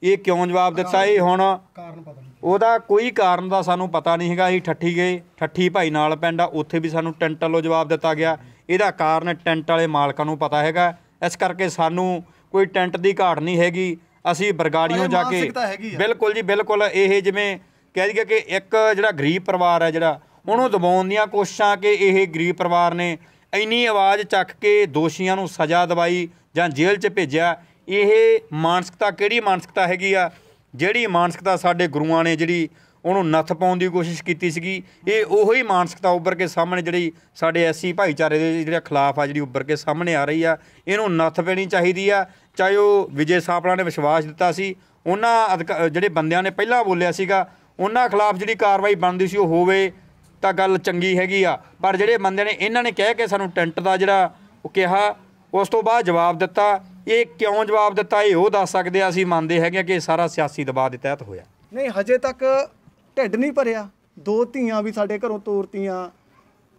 [SPEAKER 2] ਇਹ ਕਿਉਂ ਜਵਾਬ ਦਿੱਤਾ ਇਹ ਹੁਣ ਕਾਰਨ ਪਤਾ ਨਹੀਂ ਉਹਦਾ ਕੋਈ ਕਾਰਨ ਦਾ ਸਾਨੂੰ ਪਤਾ ਨਹੀਂ ਹੈਗਾ ਅਸੀਂ ਠੱਠੀ ਗਏ ਠੱਠੀ ਭਾਈ ਨਾਲ ਪਿੰਡ ਆ ਉੱਥੇ ਵੀ ਸਾਨੂੰ ਟੈਂਟ ਲੋ ਜਵਾਬ ਦਿੱਤਾ ਗਿਆ ਇਹਦਾ ਕਾਰਨ ਟੈਂਟ ਵਾਲੇ ਮਾਲਕਾਂ ਨੂੰ ਪਤਾ ਹੈਗਾ ਇਸ ਕਰਕੇ ਸਾਨੂੰ ਕੋਈ ਟੈਂਟ ਦੀ ਘਾਟ ਨਹੀਂ ਹੈਗੀ ਅਸੀਂ ਬਰਗਾੜੀਆਂ ਜਾ ਕੇ ਬਿਲਕੁਲ ਜੀ ਬਿਲਕੁਲ ਇਹ ਜਿਵੇਂ ਕਹਿ ਦਈਏ ਕਿ ਇੱਕ ਜਿਹੜਾ ਗਰੀਬ ਪਰਿਵਾਰ ਹੈ ਜਿਹੜਾ ਉਹਨੂੰ ਦਬਾਉਣ ਦੀਆਂ ਕੋਸ਼ਿਸ਼ਾਂ ਕਿ ਇਹ ਗਰੀਬ ਪਰਿਵਾਰ ਨੇ ਇੰਨੀ ਆਵਾਜ਼ ਚੱਕ ਕੇ ਦੋਸ਼ੀਆਂ ਨੂੰ ਸਜ਼ਾ ਦਵਾਈ ਜਾਂ ਜੇਲ੍ਹ 'ਚ ਭੇਜਿਆ ਇਹ ਮਾਨਸਿਕਤਾ ਕਿਹੜੀ ਮਾਨਸਿਕਤਾ ਹੈਗੀ ਆ ਜਿਹੜੀ ਮਾਨਸਿਕਤਾ ਸਾਡੇ ਗੁਰੂਆਂ ਨੇ ਜਿਹੜੀ ਉਹਨੂੰ ਨੱਥ ਪਾਉਣ ਦੀ ਕੋਸ਼ਿਸ਼ ਕੀਤੀ ਸੀਗੀ ਇਹ ਉਹੀ ਮਾਨਸਿਕਤਾ ਉੱਭਰ ਕੇ ਸਾਹਮਣੇ ਜਿਹੜੀ ਸਾਡੇ ਐਸੀ ਭਾਈਚਾਰੇ ਦੇ ਜਿਹੜਾ ਖਿਲਾਫ ਆ ਜਿਹੜੀ ਉੱਭਰ ਕੇ ਸਾਹਮਣੇ ਆ ਰਹੀ ਆ ਇਹਨੂੰ ਨੱਥ ਪੈਣੀ ਚਾਹੀਦੀ ਆ ਚਾਹੇ ਉਹ ਵਿਜੇ ਸਾਪਲਾ ਨੇ ਵਿਸ਼ਵਾਸ ਦਿੱਤਾ ਸੀ ਉਹਨਾਂ ਜਿਹੜੇ ਬੰਦਿਆਂ ਨੇ ਪਹਿਲਾਂ ਬੋਲਿਆ ਸੀਗਾ ਉਹਨਾਂ ਖਿਲਾਫ ਜਿਹੜੀ ਕਾਰਵਾਈ ਬਣਦੀ ਸੀ ਉਹ ਹੋਵੇ ਤਾਂ ਗੱਲ ਚੰਗੀ ਹੈਗੀ ਆ ਪਰ ਜਿਹੜੇ ਬੰਦੇ ਨੇ ਇਹਨਾਂ ਨੇ ਕਹਿ ਕੇ ਸਾਨੂੰ ਟੈਂਟ ਦਾ ਜਿਹੜਾ ਉਹ ਕਿਹਾ ਉਸ ਤੋਂ ਬਾਅਦ ਜਵਾਬ ਦਿੱਤਾ ਇਹ ਕਿਉਂ ਜਵਾਬ ਦਿੱਤਾ ਇਹ ਉਹ ਦੱਸ ਸਕਦੇ ਆ ਅਸੀਂ ਮੰਨਦੇ ਹੈਗੇ ਕਿ ਸਾਰਾ ਸਿਆਸੀ ਦਬਾਅ ਦੇ ਤਹਿਤ ਹੋਇਆ
[SPEAKER 3] ਨਹੀਂ ਹਜੇ ਤੱਕ ਢਿੱਡ ਨਹੀਂ ਭਰਿਆ ਦੋ ਧੀਆਂ ਵੀ ਸਾਡੇ ਘਰੋਂ ਤੋਰਤੀਆਂ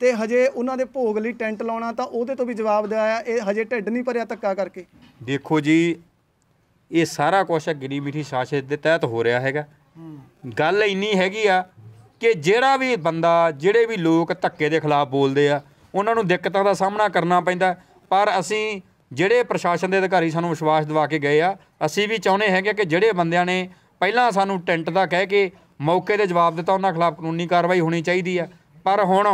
[SPEAKER 3] ਤੇ ਹਜੇ ਉਹਨਾਂ ਦੇ ਭੋਗ ਲਈ ਟੈਂਟ ਲਾਉਣਾ ਤਾਂ ਉਹਦੇ ਤੋਂ ਵੀ ਜਵਾਬ ਦਿਆ ਇਹ ਹਜੇ ਢਿੱਡ ਨਹੀਂ ਭਰਿਆ ਤੱਕਾ ਕਰਕੇ
[SPEAKER 2] ਦੇਖੋ ਜੀ ਇਹ ਸਾਰਾ ਕੁਝ ਗਰੀਬੀ ਮਿੱਠੀ ਸਾਸ਼ੇ ਦੇ ਤਹਿਤ ਹੋ ਰਿਹਾ ਹੈਗਾ ਗੱਲ ਇੰਨੀ ਹੈਗੀ ਆ ਕਿ ਜਿਹੜਾ ਵੀ ਬੰਦਾ ਜਿਹੜੇ ਵੀ ਲੋਕ ਧੱਕੇ ਦੇ ਖਿਲਾਫ ਬੋਲਦੇ ਆ ਉਹਨਾਂ ਨੂੰ ਦਿੱਕਤਾਂ ਦਾ ਸਾਹਮਣਾ ਕਰਨਾ ਪੈਂਦਾ ਪਰ ਅਸੀਂ ਜਿਹੜੇ ਪ੍ਰਸ਼ਾਸਨ ਦੇ ਅਧਿਕਾਰੀ ਸਾਨੂੰ ਵਿਸ਼ਵਾਸ ਦਿਵਾ ਕੇ ਗਏ ਆ ਅਸੀਂ ਵੀ ਚਾਹੁੰਦੇ ਹੈਗੇ ਕਿ ਜਿਹੜੇ ਬੰਦਿਆਂ ਨੇ ਪਹਿਲਾਂ ਸਾਨੂੰ ਟੈਂਟ ਦਾ ਕਹਿ ਕੇ ਮੌਕੇ ਤੇ ਜਵਾਬ ਦਿੱਤਾ ਉਹਨਾਂ ਖਿਲਾਫ ਕਾਨੂੰਨੀ ਕਾਰਵਾਈ ਹੋਣੀ ਚਾਹੀਦੀ ਆ ਪਰ ਹੁਣ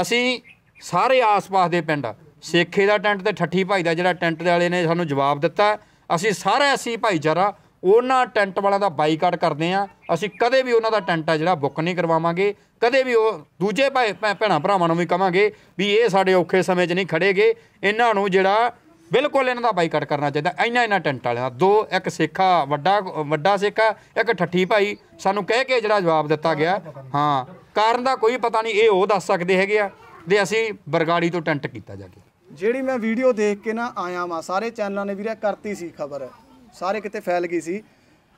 [SPEAKER 2] ਅਸੀਂ ਸਾਰੇ ਆਸ-ਪਾਸ ਦੇ ਪਿੰਡ ਸੇਖੇ ਦਾ ਟੈਂਟ ਤੇ ਠੱਠੀ ਭਾਈ ਦਾ ਜਿਹੜਾ ਟੈਂਟ ਦੇ ਵਾਲੇ ਨੇ ਸਾਨੂੰ ਜਵਾਬ ਦਿੱਤਾ ਅਸੀਂ ਸਾਰੇ ਅਸੀਂ ਭਾਈਚਾਰਾ ਉਹਨਾਂ ਟੈਂਟ ਵਾਲਿਆਂ ਦਾ ਬਾਈਕਾਟ ਕਰਦੇ ਆ ਅਸੀਂ ਕਦੇ ਵੀ ਉਹਨਾਂ ਦਾ ਟੈਂਟ ਆ ਜਿਹੜਾ ਬੁੱਕ ਨਹੀਂ ਕਰਵਾਵਾਂਗੇ ਕਦੇ ਵੀ ਉਹ ਦੂਜੇ ਭਾਈ ਭੈਣਾ ਭਰਾਵਾਂ ਨੂੰ ਵੀ ਕਵਾਂਗੇ ਵੀ ਇਹ ਸਾਡੇ ਔਖੇ ਸਮੇਂ 'ਚ ਨਹੀਂ ਖੜੇਗੇ ਇਹਨਾਂ ਨੂੰ ਜਿਹੜਾ ਬਿਲਕੁਲ ਇਹਨਾਂ ਦਾ ਬਾਈਕਾਟ ਕਰਨਾ ਚਾਹੀਦਾ ਇੰਨਾ ਇੰਨਾ ਟੈਂਟ ਵਾਲਿਆਂ ਦਾ ਦੋ ਇੱਕ ਸੇਖਾ ਵੱਡਾ ਵੱਡਾ ਸੇਖਾ ਇੱਕ ਠੱਠੀ ਭਾਈ ਸਾਨੂੰ ਕਹਿ ਕੇ ਜਿਹੜਾ ਜਵਾਬ ਦਿੱਤਾ ਗਿਆ ਹਾਂ ਕਾਰਨ ਦਾ ਕੋਈ ਪਤਾ ਨਹੀਂ ਇਹ ਉਹ ਦੱਸ ਸਕਦੇ ਹੈਗੇ ਆ ਤੇ ਅਸੀਂ ਬਰਗਾੜੀ ਤੋਂ ਟੈਂਟ ਕੀਤਾ ਜਾ ਕੇ
[SPEAKER 3] ਜਿਹੜੀ ਮੈਂ ਵੀਡੀਓ ਦੇਖ ਕੇ ਨਾ ਆਇਆ ਵਾ ਸਾਰੇ ਚੈਨਲਾਂ ਨੇ ਵੀਰੇ ਕਰਤੀ ਸੀ ਖਬਰ ਸਾਰੇ ਕਿਤੇ ਫੈਲ ਗਈ ਸੀ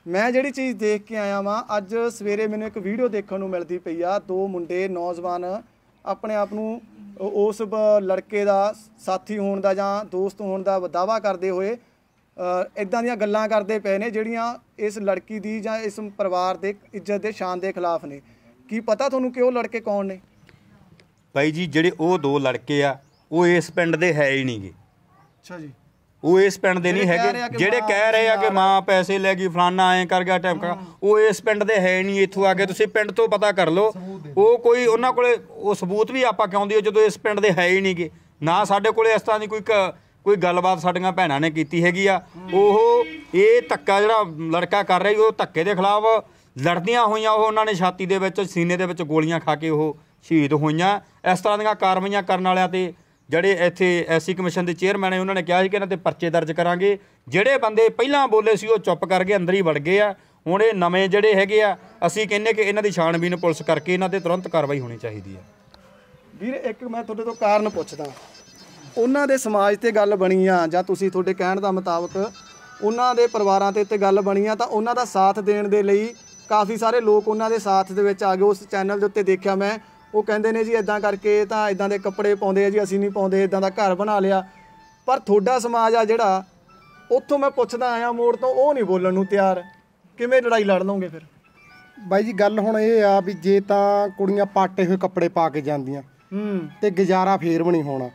[SPEAKER 3] ਮੈਂ ਜਿਹੜੀ ਚੀਜ਼ ਦੇਖ ਕੇ ਆਇਆ ਵਾਂ ਅੱਜ ਸਵੇਰੇ ਮੈਨੂੰ ਇੱਕ ਵੀਡੀਓ ਦੇਖਣ ਨੂੰ ਮਿਲਦੀ ਪਈ ਆ ਦੋ ਮੁੰਡੇ ਨੌਜਵਾਨ ਆਪਣੇ ਆਪ ਨੂੰ ਉਸ ਲੜਕੇ ਦਾ ਸਾਥੀ ਹੋਣ ਦਾ ਜਾਂ ਦੋਸਤ ਹੋਣ ਦਾ ਦਾਵਾ ਕਰਦੇ ਹੋਏ ਇਦਾਂ ਦੀਆਂ ਗੱਲਾਂ ਕਰਦੇ ਪਏ ਨੇ ਜਿਹੜੀਆਂ ਇਸ ਲੜਕੀ ਦੀ ਜਾਂ ਇਸ ਪਰਿਵਾਰ ਦੇ ਇੱਜ਼ਤ ਦੇ ਸ਼ਾਨ ਦੇ ਖਿਲਾਫ ਨੇ ਕੀ ਪਤਾ ਤੁਹਾਨੂੰ ਕਿ ਉਹ ਲੜਕੇ ਕੌਣ ਨੇ
[SPEAKER 2] ਭਾਈ ਜੀ ਜਿਹੜੇ ਉਹ ਦੋ ਲੜਕੇ ਆ ਉਹ ਇਸ ਪਿੰਡ ਦੇ ਹੈ ਹੀ ਨਹੀਂਗੇ
[SPEAKER 3] ਅੱਛਾ ਜੀ
[SPEAKER 2] ਉਹ ਇਸ ਪਿੰਡ ਦੇ ਨਹੀਂ ਹੈਗੇ ਜਿਹੜੇ ਕਹਿ ਰਹੇ ਆ ਕਿ ਮਾਂ ਪੈਸੇ ਲੈ ਗਈ ਫਲਾਨਾ ਐ ਕਰ ਗਿਆ ਕਰ ਉਹ ਇਸ ਪਿੰਡ ਦੇ ਹੈ ਨਹੀਂ ਇੱਥੋਂ ਆ ਕੇ ਤੁਸੀਂ ਪਿੰਡ ਤੋਂ ਪਤਾ ਕਰ ਲਓ ਉਹ ਕੋਈ ਉਹਨਾਂ ਕੋਲੇ ਉਹ ਸਬੂਤ ਵੀ ਆਪਾਂ ਕਿਉਂ ਦਿਓ ਜਦੋਂ ਇਸ ਪਿੰਡ ਦੇ ਹੈ ਹੀ ਨਹੀਂਗੇ ਨਾ ਸਾਡੇ ਕੋਲੇ ਇਸ ਤਰ੍ਹਾਂ ਦੀ ਕੋਈ ਕੋਈ ਗੱਲਬਾਤ ਸਾਡੀਆਂ ਭੈਣਾਂ ਨੇ ਕੀਤੀ ਹੈਗੀ ਆ ਉਹ ਇਹ ਧੱਕਾ ਜਿਹੜਾ ਲੜਕਾ ਕਰ ਰਿਹਾ ਉਹ ਧੱਕੇ ਦੇ ਖਿਲਾਫ ਲੜਦੀਆਂ ਹੋਈਆਂ ਉਹ ਉਹਨਾਂ ਨੇ ਛਾਤੀ ਦੇ ਵਿੱਚ ਸੀਨੇ ਦੇ ਵਿੱਚ ਗੋਲੀਆਂ ਖਾ ਕੇ ਉਹ ਸ਼ਹੀਦ ਹੋਈਆਂ ਇਸ ਤਰ੍ਹਾਂ ਦੀਆਂ ਕਾਰਵਾਈਆਂ ਕਰਨ ਵਾਲਿਆਂ ਤੇ ਜਿਹੜੇ ਇੱਥੇ ਐਸੀ ਕਮਿਸ਼ਨ ਦੇ ਚੇਅਰਮੈਨ ਨੇ ਉਹਨਾਂ ਨੇ ਕਿਹਾ ਸੀ ਕਿ ਇਹਨਾਂ ਤੇ ਪਰਚੇ ਦਰਜ ਕਰਾਂਗੇ ਜਿਹੜੇ ਬੰਦੇ ਪਹਿਲਾਂ ਬੋਲੇ ਸੀ ਉਹ ਚੁੱਪ ਕਰ ਗਏ ਅੰਦਰ ਹੀ ਵੜ ਗਏ ਆ ਹੁਣ ਇਹ ਨਵੇਂ ਜਿਹੜੇ ਹੈਗੇ ਆ ਅਸੀਂ ਕਹਿੰਨੇ ਕਿ ਇਹਨਾਂ ਦੀ ਛਾਣਬੀਨ ਪੁਲਿਸ ਕਰਕੇ ਇਹਨਾਂ ਤੇ ਤੁਰੰਤ ਕਾਰਵਾਈ ਹੋਣੀ ਚਾਹੀਦੀ ਹੈ
[SPEAKER 3] ਵੀਰ ਇੱਕ ਮੈਂ ਤੁਹਾਡੇ ਤੋਂ ਕਾਰਨ ਪੁੱਛਦਾ ਉਹਨਾਂ ਦੇ ਸਮਾਜ ਤੇ ਗੱਲ ਬਣੀ ਆ ਜਾਂ ਤੁਸੀਂ ਤੁਹਾਡੇ ਕਹਿਣ ਦਾ ਮੁਤਾਬਕ ਉਹਨਾਂ ਦੇ ਪਰਿਵਾਰਾਂ ਤੇ ਤੇ ਗੱਲ ਬਣੀ ਆ ਤਾਂ ਉਹਨਾਂ ਦਾ ਸਾਥ ਦੇਣ ਦੇ ਲਈ ਕਾਫੀ ਸਾਰੇ ਲੋਕ ਉਹਨਾਂ ਦੇ ਸਾਥ ਦੇ ਵਿੱਚ ਆ ਗਏ ਉਸ ਚੈਨਲ ਦੇ ਉੱਤੇ ਦੇਖਿਆ ਮੈਂ ਉਹ ਕਹਿੰਦੇ ਨੇ ਜੀ ਇਦਾਂ ਕਰਕੇ ਤਾਂ ਇਦਾਂ ਦੇ ਕੱਪੜੇ ਪਾਉਂਦੇ ਆ ਜੀ ਅਸੀਂ ਨਹੀਂ ਪਾਉਂਦੇ ਇਦਾਂ ਦਾ ਘਰ ਬਣਾ ਲਿਆ ਪਰ ਥੋੜਾ ਸਮਾਜ ਆ ਜਿਹੜਾ ਉੱਥੋਂ ਮੈਂ ਪੁੱਛਦਾ ਆਇਆ ਮੋੜ ਤੋਂ ਉਹ ਨਹੀਂ ਬੋਲਣ ਨੂੰ ਤਿਆਰ ਕਿਵੇਂ ਲੜਾਈ ਲੜ ਲਓਗੇ ਫਿਰ
[SPEAKER 1] ਬਾਈ ਜੀ ਗੱਲ ਹੁਣ ਇਹ ਆ ਵੀ ਜੇ ਤਾਂ ਕੁੜੀਆਂ ਪਾਟੇ ਹੋਏ ਕੱਪੜੇ ਪਾ ਕੇ ਜਾਂਦੀਆਂ ਹੂੰ ਤੇ ਗੁਜ਼ਾਰਾ ਫੇਰ ਵੀ ਨਹੀਂ ਹੋਣਾ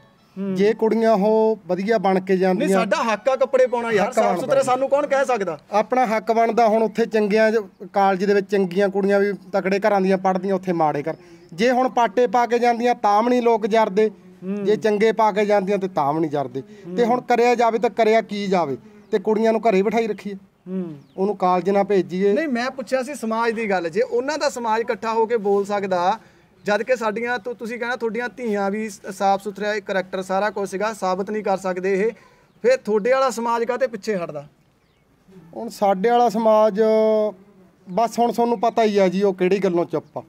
[SPEAKER 1] ਜੇ ਕੁੜੀਆਂ ਉਹ ਵਧੀਆ ਬਣ ਕੇ ਜਾਂਦੀਆਂ ਨਹੀਂ ਸਾਡਾ
[SPEAKER 3] ਹੱਕ ਆ ਕੱਪੜੇ ਪਾਉਣਾ ਯਾਰ ਸਾਫ ਸੁਥਰੇ ਸਾਨੂੰ ਕੌਣ ਕਹਿ ਸਕਦਾ
[SPEAKER 1] ਆਪਣਾ ਹੱਕ ਬਣਦਾ ਹੁਣ ਉੱਥੇ ਚੰਗੀਆਂ ਕਾਲਜ ਦੇ ਵਿੱਚ ਚੰਗੀਆਂ ਕੁੜੀਆਂ ਵੀ ਤਕੜੇ ਘਰਾਂ ਦੀਆਂ ਪੜ੍ਹਦੀਆਂ ਉੱਥੇ ਮਾੜੇ ਕਰ ਜੇ ਹੁਣ ਪਾਟੇ ਪਾ ਕੇ ਜਾਂਦੀਆਂ ਤਾਂ ਵੀ ਨਹੀਂ ਲੋਕ ਜਰਦੇ ਜੇ ਚੰਗੇ ਪਾ ਕੇ ਜਾਂਦੀਆਂ ਤੇ ਤਾਂ ਵੀ ਨਹੀਂ ਜਰਦੇ ਤੇ ਹੁਣ ਕਰਿਆ ਜਾਵੇ ਤਾਂ ਕਰਿਆ ਕੀ ਜਾਵੇ ਤੇ ਕੁੜੀਆਂ ਨੂੰ ਘਰੇ ਬਿਠਾਈ ਰੱਖੀਏ ਉਹਨੂੰ ਕਾਲਜ ਨਾ ਭੇਜੀਏ ਨਹੀਂ
[SPEAKER 3] ਮੈਂ ਪੁੱਛਿਆ ਸੀ ਸਮਾਜ ਦੀ ਗੱਲ ਜੇ ਉਹਨਾਂ ਦਾ ਸਮਾਜ ਇਕੱਠਾ ਹੋ ਕੇ ਬੋਲ ਸਕਦਾ ਜਦ ਕਿ ਸਾਡੀਆਂ ਤੋਂ ਤੁਸੀਂ ਕਹਿੰਦਾ ਤੁਹਾਡੀਆਂ ਧੀਆਂ ਵੀ ਸਾਫ ਸੁਥਰਾ ਕਰੈਕਟਰ ਸਾਰਾ ਕੁਝ ਸੀਗਾ ਸਾਬਤ ਨਹੀਂ ਕਰ ਸਕਦੇ ਇਹ ਫਿਰ ਤੁਹਾਡੇ ਵਾਲਾ ਸਮਾਜ ਕਾਤੇ ਪਿੱਛੇ ਹਟਦਾ
[SPEAKER 1] ਹੁਣ ਸਾਡੇ ਵਾਲਾ ਸਮਾਜ ਬਸ ਹੁਣ ਤੁਹਾਨੂੰ ਪਤਾ ਹੀ ਆ ਜੀ ਉਹ ਕਿਹੜੀ ਗੱਲੋਂ ਚੁੱਪ ਆ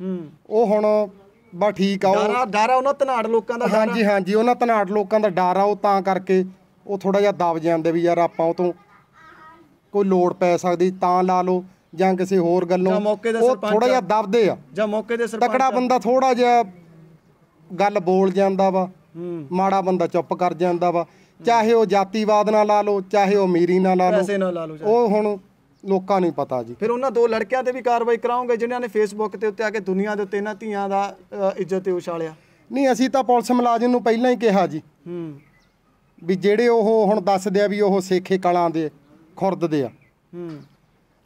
[SPEAKER 1] ਹੂੰ ਉਹ ਹੁਣ ਬਾ ਠੀਕ ਆ ਉਹ ਡਾਰਾ ਡਾਰਾ
[SPEAKER 3] ਉਹਨਾਂ ਤਨਾੜ ਲੋਕਾਂ ਦਾ ਡਾਰਾ ਹਾਂਜੀ ਹਾਂਜੀ ਉਹਨਾਂ
[SPEAKER 1] ਤਨਾੜ ਲੋਕਾਂ ਦਾ ਆ ਉਹ ਤਾਂ ਕਰਕੇ ਉਹ ਥੋੜਾ ਜਿਹਾ ਦਬ ਜਾਂਦੇ ਵੀ ਯਾਰ ਆਪਾਂ ਉਹ ਤੋਂ ਕੋਈ ਲੋੜ ਪੈ ਸਕਦੀ ਤਾਂ ਲਾ ਲਓ ਜਾਂ ਕਿਸੇ ਹੋਰ ਗੱਲੋਂ ਉਹ ਥੋੜਾ ਜਿਹਾ ਦਬਦੇ ਆ
[SPEAKER 3] ਜਾਂ ਮੌਕੇ ਦੇ ਸਰਪੰਚ ਤਕੜਾ ਬੰਦਾ ਥੋੜਾ ਜਿਹਾ
[SPEAKER 1] ਗੱਲ ਬੋਲ ਜਾਂਦਾ ਵਾ ਮਾੜਾ ਬੰਦਾ ਚੁੱਪ ਕਰ ਜਾਂਦਾ ਵਾ ਚਾਹੇ ਉਹ ਜਾਤੀਵਾਦ ਨਾਲ ਲਾ ਲਓ ਚਾਹੇ ਉਹ ਅਮੀਰੀ ਨਾਲ ਲਾ ਲਓ ਉਹ ਹੁਣ ਲੋਕਾਂ ਨੂੰ ਪਤਾ ਜੀ ਫਿਰ
[SPEAKER 3] ਉਹਨਾਂ ਦੋ ਲੜਕਿਆਂ ਤੇ ਵੀ ਕਾਰਵਾਈ ਕਰਾਉਂਗੇ ਜਿਨ੍ਹਾਂ ਨੇ ਫੇਸਬੁੱਕ ਤੇ ਉੱਤੇ ਆ ਕੇ
[SPEAKER 1] ਦੁਨੀਆ ਦੇ ਉੱਤੇ ਇਹਨਾਂ ਧੀਆਂ ਦਾ ਇੱਜ਼ਤ ਤੇ ਉਛਾਲਿਆ ਨਹੀਂ ਅਸੀਂ ਤਾਂ ਪੁਲਿਸ ਮੁਲਾਜ਼ਮ ਨੂੰ ਪਹਿਲਾਂ ਹੀ ਕਿਹਾ ਜੀ ਹੂੰ ਵੀ ਜਿਹੜੇ ਉਹ ਹੁਣ ਦੱਸਦੇ ਆ ਵੀ ਉਹ ਸੇਖੇ ਕਲਾਂ ਦੇ ਖੁਰਦ ਦੇ ਆ ਹੂੰ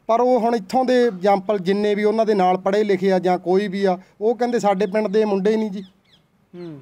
[SPEAKER 1] ਪਰ ਉਹ ਹੁਣ ਇੱਥੋਂ ਦੇ ਐਗਜ਼ਾਮਪਲ ਜਿੰਨੇ ਵੀ ਉਹਨਾਂ ਦੇ ਨਾਲ ਪੜ੍ਹੇ ਲਿਖੇ ਆ ਜਾਂ ਕੋਈ ਵੀ ਆ ਉਹ ਕਹਿੰਦੇ ਸਾਡੇ ਪਿੰਡ ਦੇ ਮੁੰਡੇ ਹੀ ਨਹੀਂ ਜੀ
[SPEAKER 4] ਹੂੰ